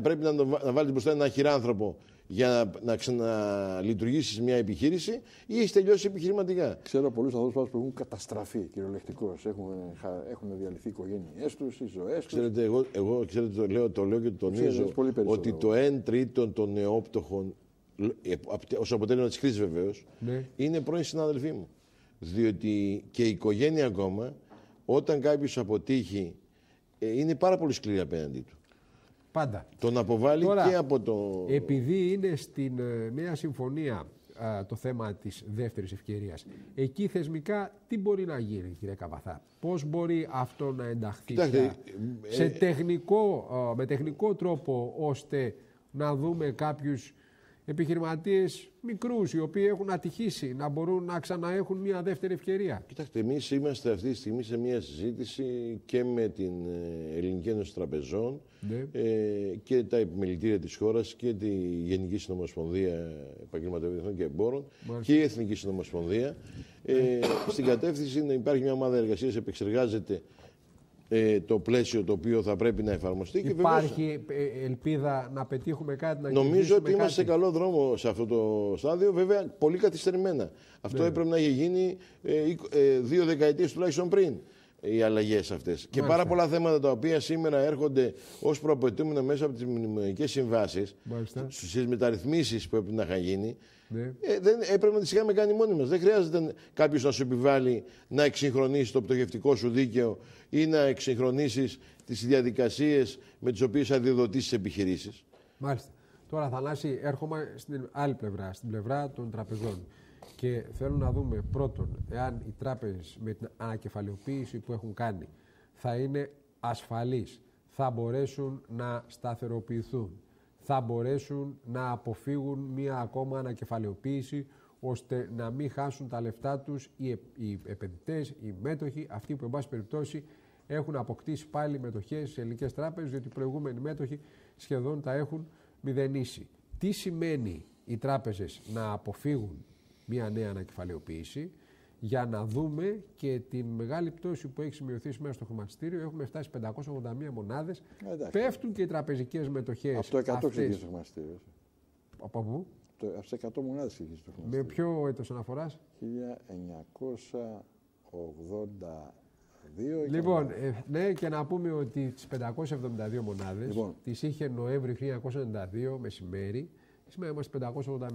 πρέπει να, να βάλεις μπροστά έναν χειράνθρωπο για να, να ξαναλειτουργήσεις μια επιχείρηση ή έχεις τελειώσει επιχειρηματικά. Ξέρω πολλούς ανθρώπους που έχουν καταστραφεί κυριολεκτικώς. Έχουν, έχουν διαλυθεί οι οικογένειές τους, οι ζωές τους. Ξέρετε, εγώ, εγώ ξέρετε, το, λέω, το λέω και το τονίζω ότι εγώ. το 1 τρίτο των νεόπτωχων, ε, ως αποτέλεσμα της κρίσης βεβαίως, ναι. είναι πρώην συναδελφοί μου. Διότι και η οικογένεια ακόμα, όταν κάποιος αποτύχει, ε, είναι πάρα πολύ σκληρή απέναντί του. Πάντα. Τον αποβάλλει και από το. Επειδή είναι στην ε, νέα συμφωνία το θέμα της δεύτερης ευκαιρίας, εκεί θεσμικά τι μπορεί να γίνει, κύριε Καβαθά, Πώς μπορεί αυτό να ενταχθεί ε, σε, ε, τεχνικό, με τεχνικό τρόπο ώστε να δούμε κάποιους Επιχειρηματίες μικρούς οι οποίοι έχουν ατυχήσει να μπορούν να ξαναέχουν μια δεύτερη ευκαιρία. Κοιτάξτε, εμείς είμαστε αυτή τη στιγμή σε μια συζήτηση και με την ε, Ελληνική Ένωση Τραπεζών ναι. ε, και τα επιμελητήρια της χώρας και τη Γενική Συνομοσπονδία Επαγγελματικών και Εμπόρων και η Εθνική Συνομοσπονδία. Ε, στην κατεύθυνση να υπάρχει μια ομάδα εργασίας που επεξεργάζεται ε, το πλαίσιο το οποίο θα πρέπει να εφαρμοστεί. Υπάρχει και ε, ελπίδα να πετύχουμε κάτι, να Νομίζω ότι είμαστε σε καλό δρόμο σε αυτό το στάδιο, βέβαια πολύ καθυστερημένα. Αυτό ναι. έπρεπε να έχει γίνει ε, ε, δύο δεκαετίες τουλάχιστον πριν οι αλλαγές αυτές. Και πάρα πολλά θέματα τα οποία σήμερα έρχονται ως προαπαιτούμενα μέσα από τις μνημονικέ συμβάσει, στις μεταρρυθμίσεις που έπρεπε να είχαν γίνει, ναι. ε, δεν, έπρεπε να τις είχαμε κάνει μόνοι μας. Δεν χρειάζεται κάποιος να σου επιβάλλει να εξυγχρονίσεις το πτωχευτικό σου δίκαιο ή να εξυγχρονίσεις τις διαδικασίες με τις οποίες αδειοδοτεί τις επιχειρήσεις. Μάλιστα. Τώρα, Θανάση, έρχομαι στην άλλη πλευρά, στην πλευρά των τραπεζών. Και θέλω να δούμε πρώτον, εάν οι τράπεζες με την ανακεφαλαιοποίηση που έχουν κάνει θα είναι ασφαλείς, θα μπορέσουν να σταθεροποιηθούν, θα μπορέσουν να αποφύγουν μία ακόμα ανακεφαλαιοποίηση ώστε να μην χάσουν τα λεφτά τους οι, οι επενδυτές, οι μέτοχοι, αυτοί που εν πάση περιπτώσει έχουν αποκτήσει πάλι μετοχές σε ελληνικές τράπεζες διότι οι προηγούμενοι μέτοχοι σχεδόν τα έχουν μηδενίσει. Τι σημαίνει οι τράπεζες να αποφύγουν μια νέα ανακεφαλαιοποίηση για να δούμε και τη μεγάλη πτώση που έχει σημειωθεί σήμερα στο χρηματιστήριο. Έχουμε φτάσει 581 μονάδε. Πέφτουν και οι τραπεζικές μετοχές. Από το 100 ξεκίνησε το χρηματιστήριο. Από πού? Από τις 100 μονάδες ξεκίνησε το χρηματιστήριο. Με ποιο έτος αναφοράς? 1982. λοιπόν, ε, ναι, και να πούμε ότι τις 572 μονάδες λοιπόν. τις είχε Νοέμβρη 1992 μεσημέρι. Σήμερα είμαστε 581.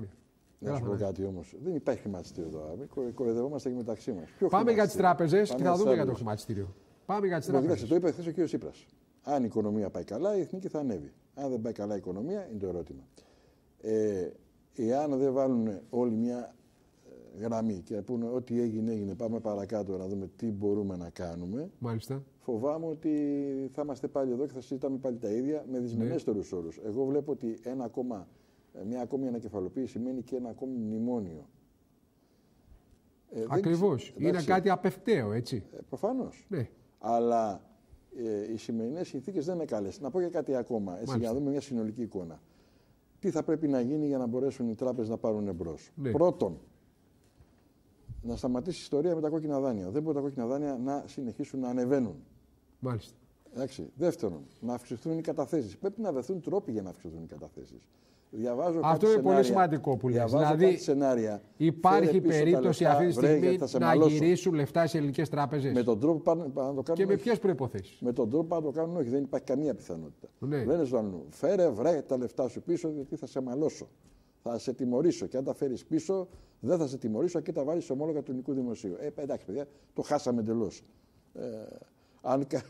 Να σου πω κάτι όμως. Δεν υπάρχει χρηματιστήριο εδώ. Κοροϊδευόμαστε και μεταξύ μας. Πάμε για τις τράπεζες και θα δούμε για το χρηματιστήριο. Πάμε για τις τράπεζες. το είπε χθες ο κ. Σύπρα. Αν η οικονομία πάει καλά, η εθνική θα ανέβει. Αν δεν πάει καλά η οικονομία, είναι το ερώτημα. Ε, εάν δεν βάλουν όλοι μια ε, γραμμή και πούνε ό,τι έγινε, έγινε, πάμε παρακάτω να δούμε τι μπορούμε να κάνουμε. Μάλιστα. Φοβάμαι ότι θα είμαστε πάλι εδώ και θα συζητάμε πάλι τα ίδια με δυσμενέστερους ναι. όρους. Εγώ βλέπω ότι ένα ακόμα ε, μια ακόμη ανακεφαλοποίηση σημαίνει και ένα ακόμη μνημόνιο. Ε, Ακριβώ. Είναι κάτι απευταίο, έτσι. Ε, Προφανώς. Ναι. Αλλά ε, οι σημερινές συνθήκες δεν είναι καλέ. Να πω και κάτι ακόμα, έτσι, για να δούμε μια συνολική εικόνα. Τι θα πρέπει να γίνει για να μπορέσουν οι τράπεζες να πάρουν εμπρός. Ναι. Πρώτον, να σταματήσει η ιστορία με τα κόκκινα δάνεια. Δεν μπορεί τα κόκκινα δάνεια να συνεχίσουν να ανεβαίνουν. Μάλιστα. Εντάξει. Δεύτερον, να αυξηθούν οι καταθέσεις. Πρέπει να βρεθούν τρόποι για να αυξηθούν οι καταθέσεις. Διαβάζω Αυτό είναι πολύ σημαντικό που λες. Δηλαδή, σενάρια. υπάρχει περίπτωση αυτή τη στιγμή να γυρίσουν λεφτά σε ελληνικές τράπεζες. Με τον τρόπο πάνε, πάνε να Και με ποιε προποθέσει. Με τον τρόπο να το κάνουν, όχι. Δεν υπάρχει καμία πιθανότητα. Ναι. Δεν είναι Φέρε, βρέ τα λεφτά σου πίσω, γιατί θα σε μαλώσω. Θα σε τιμωρήσω. Και αν τα φέρεις πίσω, δεν θα σε τιμωρήσω και τα βάλεις σε ομόλογα του ελληνικού δημοσίου. Ε, εντάξει, παιδιά, το χάσαμε εντελώς. Ε, αν κα...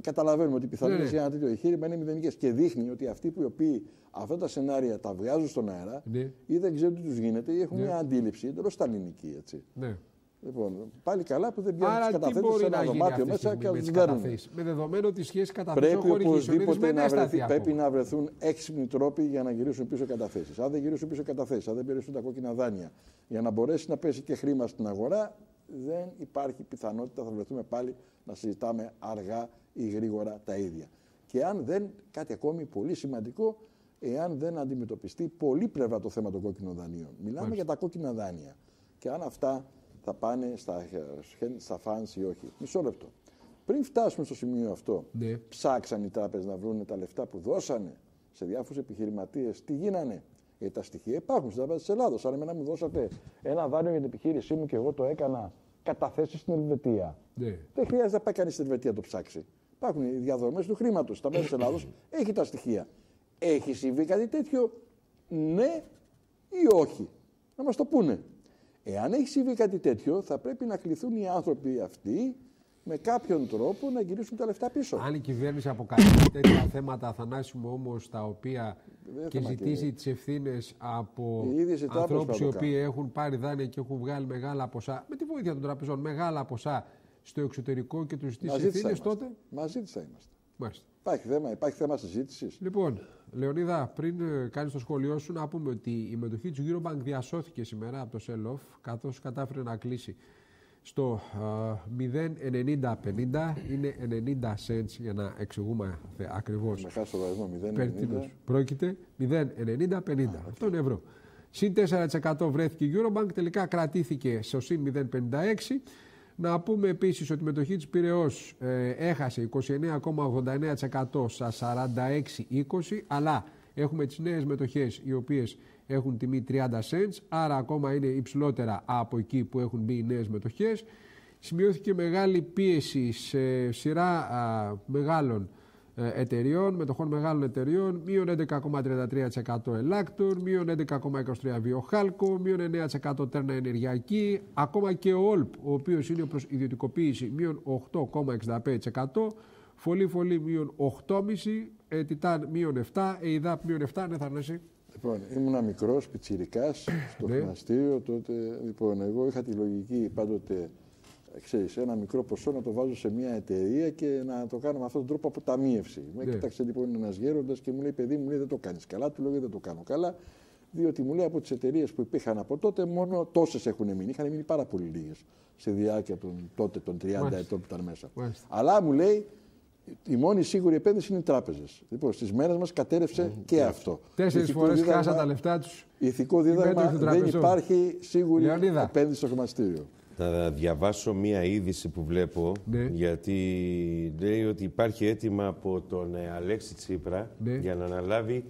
καταλαβαίνουμε ότι οι πιθανότητε ναι. για ναι. ένα τέτοιο εγχείρημα είναι μηδενικές. Και δείχνει ότι αυτοί που οι οποίοι αυτά τα σενάρια τα βγάζουν στον αέρα ναι. ή δεν ξέρουν τι τους γίνεται ή έχουν ναι. μια αντίληψη εντελώς ταλληνική Έτσι. Ναι. Λοιπόν, πάλι καλά που δεν πιάνουν τι καταθέσει σε ένα δωμάτιο μέσα και του βγαίνουν. Με δεδομένο ότι οι σχέσεις καταθέσεων πρέπει οπωσδήποτε να, βρεθεί, πρέπει να βρεθούν έξυπνοι τρόποι για να γυρίσουν πίσω καταθέσεις. Αν δεν γυρίσουν πίσω καταθέσεις, αν δεν περιοριστούν τα κόκκινα δάνεια, για να μπορέσει να πέσει και χρήμα στην αγορά, δεν υπάρχει πιθανότητα, θα βρεθούμε πάλι να συζητάμε αργά ή γρήγορα τα ίδια. Και αν δεν, κάτι ακόμη πολύ σημαντικό, εάν δεν αντιμετωπιστεί πλευρά το θέμα των κόκκινων δανείων. Μιλάμε για τα κόκκινα δάνεια. Και αν αυτά θα πάνε στα, στα φάνς ή όχι. Μισό λεπτό. Πριν φτάσουμε στο σημείο αυτό, ναι. ψάξαν οι τράπεζες να βρουν τα λεφτά που δώσανε σε διάφορους επιχειρηματίες. Τι γίνανε. Ε, τα στοιχεία υπάρχουν στην Τράπεζα της Ελλάδος. Αν εμένα μου δώσατε ένα δάνειο για την επιχείρησή μου και εγώ το έκανα καταθέσει στην Ελβετία. Ναι. Δεν χρειάζεται να πάει κανείς στην Ελβετία να το ψάξει. Υπάρχουν οι διαδρομές του χρήματος. Τα μέσα τη Ελλάδο έχει τα στοιχεία. Έχει συμβεί κάτι τέτοιο, ναι ή όχι. Να μας το πούνε. Εάν έχει συμβεί κάτι τέτοιο, θα πρέπει να κληθούν οι άνθρωποι αυτοί με κάποιον τρόπο να γυρίσουν τα λεφτά πίσω. Αν η κυβέρνηση αποκαλύψει τέτοια θέματα Αθανάσιμο όμως τα οποία Δεν και ζητήσει τις ευθύνες από ανθρώπου οι οποίοι έχουν πάρει δάνεια και έχουν βγάλει μεγάλα ποσά, με τη βοήθεια των τραπεζών, μεγάλα ποσά στο εξωτερικό και τους ζητήσει ευθύνε τότε. Μαζί της θα είμαστε. Μάλιστα. Υπάρχει θέμα, υπάρχει θέμα συζήτησης. Λοιπόν, Λεωνίδα, πριν ε, κάνεις το σχολείο σου, να πούμε ότι η μετοχή της Eurobank διασώθηκε σήμερα από το Σελόφ, καθώς κατάφερε να κλείσει στο 090-50 είναι 90 cents για να εξηγούμε ακριβώς το αριθμό, 0,90. Πρόκειται 0,9050. Αυτό είναι ευρώ. Συν 4% βρέθηκε η Eurobank, τελικά κρατήθηκε στο συν 0,56. Να πούμε επίσης ότι η μετοχή της Πυραιός ε, έχασε 29,89% στα 46,20 αλλά έχουμε τις νέες μετοχές οι οποίες έχουν τιμή 30 cents, άρα ακόμα είναι υψηλότερα από εκεί που έχουν μπει οι νέες μετοχές. Σημειώθηκε μεγάλη πίεση σε σειρά μεγάλων ε, εταιριών, μετοχών μεγάλων εταιριών, μείον 11,33% Ελάκτορ, μείον 11,23% Βιοχάλκο, μείον 9% Τέρνα Ενεργειακή, ακόμα και ο ΟΛΠ, ο οποίος είναι προς ιδιωτικοποίηση, μείον 8,65%, Φολή-φολή μείον 8,5%, ε, Τιτάν μείον 7%, ΕΙΔΑΠ ε, μείον 7%, ναι θα Λοιπόν, ήμουν μικρός, πιτσιρικάς, στο ναι. χρηματιστήριο τότε. Λοιπόν, εγώ είχα τη λογική πάντοτε, ξέρεις, ένα μικρό ποσό να το βάζω σε μια εταιρεία και να το κάνω με αυτόν τον τρόπο αποταμίευση. Με ναι. κοίταξε λοιπόν ένας γέροντας και μου λέει: Παιδί μου, δεν το κάνεις καλά. Του λέω: Δεν το κάνω καλά. Διότι μου λέει από τις εταιρείες που υπήρχαν από τότε, μόνο τόσες έχουν μείνει. Είχαν μείνει πάρα πολύ λίγες στη διάρκεια των τότε των 30 ετών που ήταν μέσα. Αλλά μου λέει, η μόνη σίγουρη επένδυση είναι οι τράπεζες. Λοιπόν, στις μέρες μας κατέρευσε και αυτό. Τέσσερις φορέ χάσαν τα λεφτά τους. Ηθικό δίδαγμα δεν υπάρχει σίγουρη επένδυση στο χρηματιστήριο. Θα διαβάσω μία είδηση που βλέπω, ναι. γιατί λέει ότι υπάρχει αίτημα από τον ε, Αλέξη Τσίπρα ναι. για να αναλάβει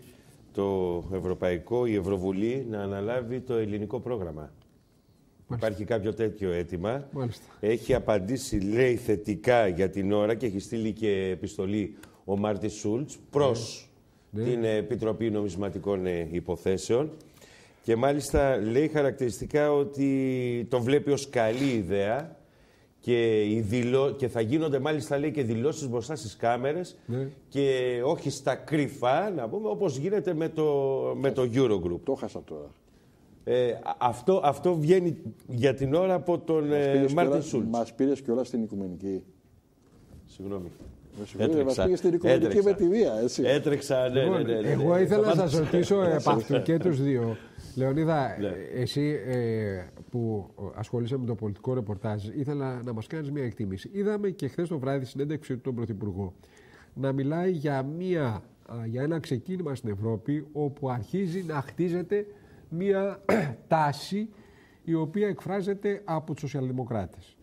το Ευρωπαϊκό, η Ευρωβουλή, να αναλάβει το ελληνικό πρόγραμμα. Υπάρχει κάποιο τέτοιο αίτημα. Μάλιστα. Έχει απαντήσει, λέει, θετικά για την ώρα και έχει στείλει και επιστολή ο Μάρτι Σούλτ προς ναι. Ναι. την Επιτροπή Νομισματικών Υποθέσεων. Και μάλιστα λέει χαρακτηριστικά ότι το βλέπει ως καλή ιδέα και, και θα γίνονται μάλιστα λέει και δηλώσεις μπροστά στις κάμερες ναι. και όχι στα κρυφά, να πούμε, όπως γίνεται με το, με το Eurogroup. Το χάσα τώρα. Ε, αυτό, αυτό βγαίνει για την ώρα από τον ε, Μάρτιν Σούλτ. Μας πήρες κιόλα στην Οικουμενική. Συγγνώμη. Έτρεξα. Έτρεξα. Με τη βία, έτσι. Έτρεξα, ναι, ναι, λοιπόν, ναι, ναι, Εγώ ναι. ήθελα να σα ρωτήσω επ' αυτού και τους δύο. Λεωνίδα, ναι. εσύ ε, που ασχολήσαμε με το πολιτικό ρεπορτάζ, ήθελα να μας κάνεις μια εκτίμηση. Είδαμε και χθες το βράδυ συνέντευξη του τον Πρωθυπουργό να μιλάει για, μια, για ένα ξεκίνημα στην Ευρώπη όπου αρχίζει να χτίζεται μία τάση η οποία εκφράζεται από τους σοσιαλδημοκράτες.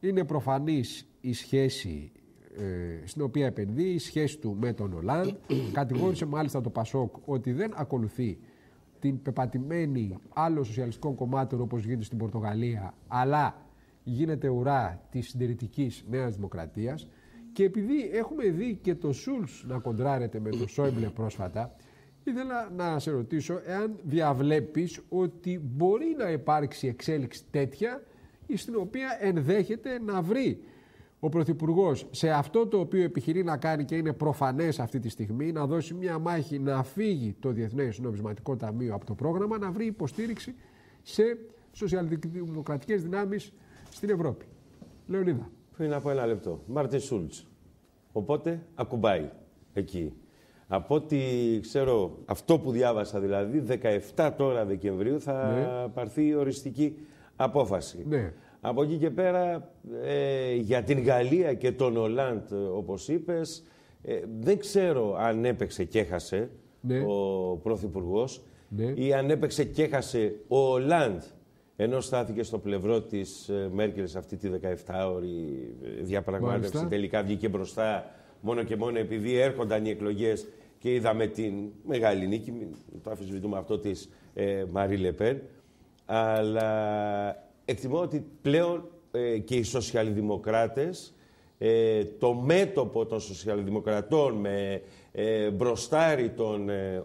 Είναι προφανής η σχέση ε, στην οποία επενδύει, η σχέση του με τον ολάν Κατηγόρησε μάλιστα το Πασόκ ότι δεν ακολουθεί την πεπατημένη άλλων σοσιαλιστικών κομμάτων όπως γίνεται στην Πορτογαλία, αλλά γίνεται ουρά της συντηρητικής Νέας Δημοκρατίας. Και επειδή έχουμε δει και το Σούλς να κοντράρεται με το Σόιμπλε πρόσφατα, Ήθελα να σε ρωτήσω εάν διαβλέπεις ότι μπορεί να υπάρξει εξέλιξη τέτοια στην οποία ενδέχεται να βρει ο Πρωθυπουργός σε αυτό το οποίο επιχειρεί να κάνει και είναι προφανές αυτή τη στιγμή, να δώσει μια μάχη να φύγει το Διεθνές Νομισματικό Ταμείο από το πρόγραμμα, να βρει υποστήριξη σε σοσιαλδημοκρατικές δυνάμεις στην Ευρώπη. Λεωνίδα. Πριν από ένα λεπτό. Μάρτιν Σούλτ. Οπότε ακουμπάει εκεί. Από ό,τι ξέρω, αυτό που διάβασα δηλαδή, 17 τώρα Δεκεμβρίου θα ναι. πάρθει η οριστική απόφαση. Ναι. Από εκεί και πέρα, ε, για την Γαλλία και τον Ολάντ, όπως είπες, ε, δεν ξέρω αν έπαιξε και έχασε ναι. ο Πρωθυπουργός ναι. ή αν έπαιξε και έχασε ο Ολάντ, ενώ στάθηκε στο πλευρό της ε, Μέρκελ σε αυτή τη 17ωρη διαπραγμάτευση, τελικά βγήκε μπροστά μόνο και μόνο επειδή έρχονταν οι εκλογές και είδαμε την μεγάλη νίκη, το αφισβητούμε αυτό της ε, Μαρή Λεπέν. Αλλά εκτιμώ ότι πλέον ε, και οι σοσιαλδημοκράτες, ε, το μέτωπο των σοσιαλδημοκρατών με ε, μπροστάρι των ε,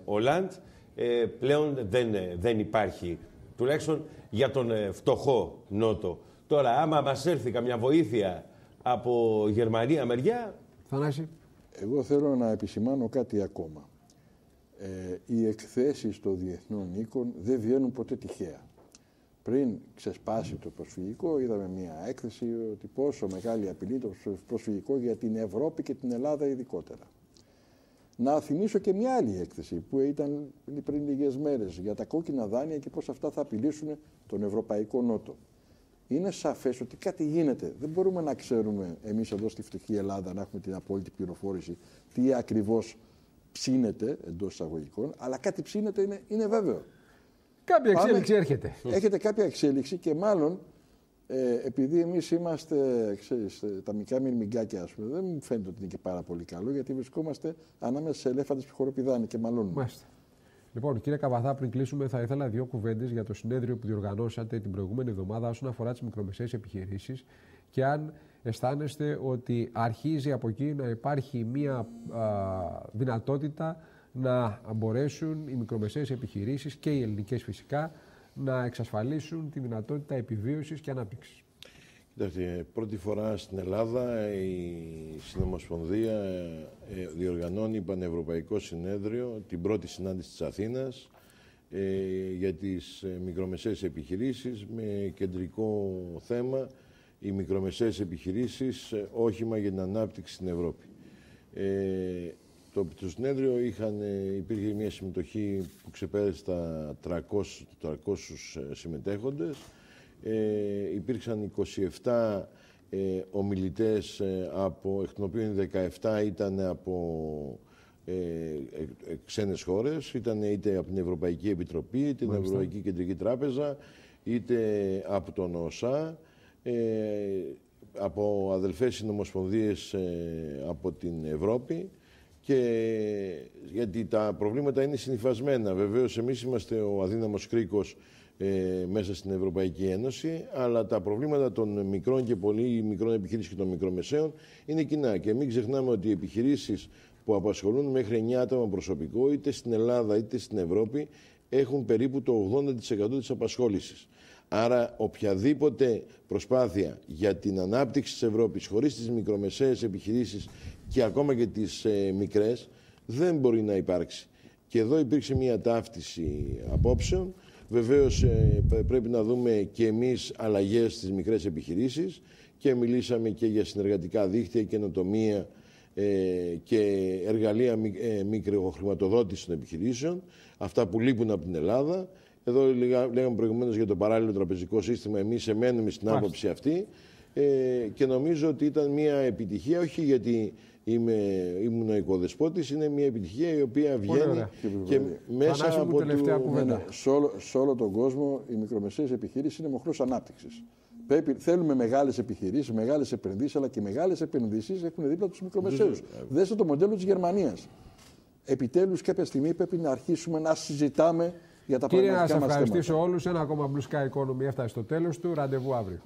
ε, πλέον δεν, δεν υπάρχει. Τουλάχιστον για τον φτωχό Νότο. Τώρα, άμα μας έρθει καμιά βοήθεια από Γερμανία μεριά, εγώ θέλω να επισημάνω κάτι ακόμα. Ε, οι εκθέσεις των διεθνών οίκων δεν βγαίνουν ποτέ τυχαία. Πριν ξεσπάσει το προσφυγικό, είδαμε μια έκθεση ότι πόσο μεγάλη απειλή το προσφυγικό για την Ευρώπη και την Ελλάδα ειδικότερα. Να θυμίσω και μια άλλη έκθεση που ήταν πριν λίγες μέρες για τα κόκκινα δάνεια και πώς αυτά θα απειλήσουν τον Ευρωπαϊκό Νότο είναι σαφές ότι κάτι γίνεται. Δεν μπορούμε να ξέρουμε εμείς εδώ στη φτωχή Ελλάδα να έχουμε την απόλυτη πληροφόρηση τι ακριβώς ψήνεται εντός εισαγωγικών, αλλά κάτι ψήνεται είναι, είναι βέβαιο. Κάποια εξέλιξη έρχεται. Έχετε κάποια εξέλιξη και μάλλον ε, επειδή εμείς είμαστε ξέρεις, ε, τα μικρά μυρμηγκάκια, ας πούμε, δεν μου φαίνεται ότι είναι και πάρα πολύ καλό γιατί βρισκόμαστε ανάμεσα σε ελέφαντες που χοροπηδάνε και μαλώνουν. Μάλιστα. Λοιπόν, κύριε Καβαθά, πριν κλείσουμε, θα ήθελα δύο κουβέντες για το συνέδριο που διοργανώσατε την προηγούμενη εβδομάδα όσον αφορά τις μικρομεσαίες επιχειρήσεις και αν αισθάνεστε ότι αρχίζει από εκεί να υπάρχει μία δυνατότητα να μπορέσουν οι μικρομεσαίες επιχειρήσεις και οι ελληνικές φυσικά να εξασφαλίσουν τη δυνατότητα επιβίωσης και ανάπτυξης. Κοιτάξτε, πρώτη φορά στην Ελλάδα η Συνομοσπονδία ε, διοργανώνει πανευρωπαϊκό συνέδριο, την πρώτη συνάντηση της Αθήνας ε, για τις ε, μικρομεσαίες επιχειρήσεις με κεντρικό θέμα οι μικρομεσαίες επιχειρήσεις όχημα για την ανάπτυξη στην Ευρώπη. το, το συνέδριο είχαν, υπήρχε μια συμμετοχή που ξεπέρασε τα 300, 300 συμμετέχοντες ε, υπήρξαν 27 ε, ομιλητές, ε, από, εκ των οποίων 17 ήταν από ε, ε, ξένες χώρες, ήταν είτε από την Ευρωπαϊκή Επιτροπή, είτε την Ευρωπαϊκή Κεντρική Τράπεζα, είτε από τον ΟΣΑ, ε, από αδελφές συνομοσπονδίες από την Ευρώπη και γιατί τα προβλήματα είναι συνηθισμένα. Βεβαίως εμείς είμαστε ο αδύναμος κρίκος ε, μέσα στην Ευρωπαϊκή Ένωση, αλλά τα προβλήματα των μικρών και πολύ μικρών επιχειρήσεων και των μικρομεσαίων είναι κοινά. Και μην ξεχνάμε ότι οι επιχειρήσεις που απασχολούν μέχρι 9 άτομα προσωπικό, είτε στην Ελλάδα είτε στην Ευρώπη, έχουν περίπου το 80% της απασχόλησης. Άρα οποιαδήποτε προσπάθεια για την ανάπτυξη της Ευρώπης, χωρίς τις μικρομεσαίες επιχειρήσεις και ακόμα και τις ε, μικρές δεν μπορεί να υπάρξει. Και εδώ υπήρξε μια ταύτιση απόψεων Βεβαίως ε, πρέπει να δούμε και εμείς αλλαγές στις μικρές επιχειρήσεις και μιλήσαμε και για συνεργατικά δίκτυα, καινοτομία ε, και εργαλεία ε, μικροχρηματοδότησης των επιχειρήσεων, αυτά που λείπουν από την Ελλάδα. Εδώ λέγαμε προηγουμένως για το παράλληλο τραπεζικό σύστημα, εμείς εμένουμε στην άποψη αυτή και νομίζω ότι ήταν μια επιτυχία, όχι γιατί είμαι, ήμουν ο οικοδεσπότης, είναι μια επιτυχία η οποία βγαίνει και μέσα από το, ναι, ναι, σε, όλο, σε τον κόσμο οι μικρομεσαίες επιχειρήσεις είναι μοχλός ανάπτυξης. Πρέπει, θέλουμε μεγάλες επιχειρήσεις, μεγάλες επενδύσεις, αλλά και μεγάλες επενδύσεις έχουν δίπλα τους μικρομεσαίους. Ναι, Δέστε το μοντέλο της Γερμανίας. Επιτέλους, κάποια στιγμή πρέπει να αρχίσουμε να συζητάμε για τα πραγματικά μα θέματα. Κύριε, να σα ευχαριστήσω όλους. Ένα ακόμα Blue Sky Economy έφτασε στο τέλος του. Ραντεβού αύριο.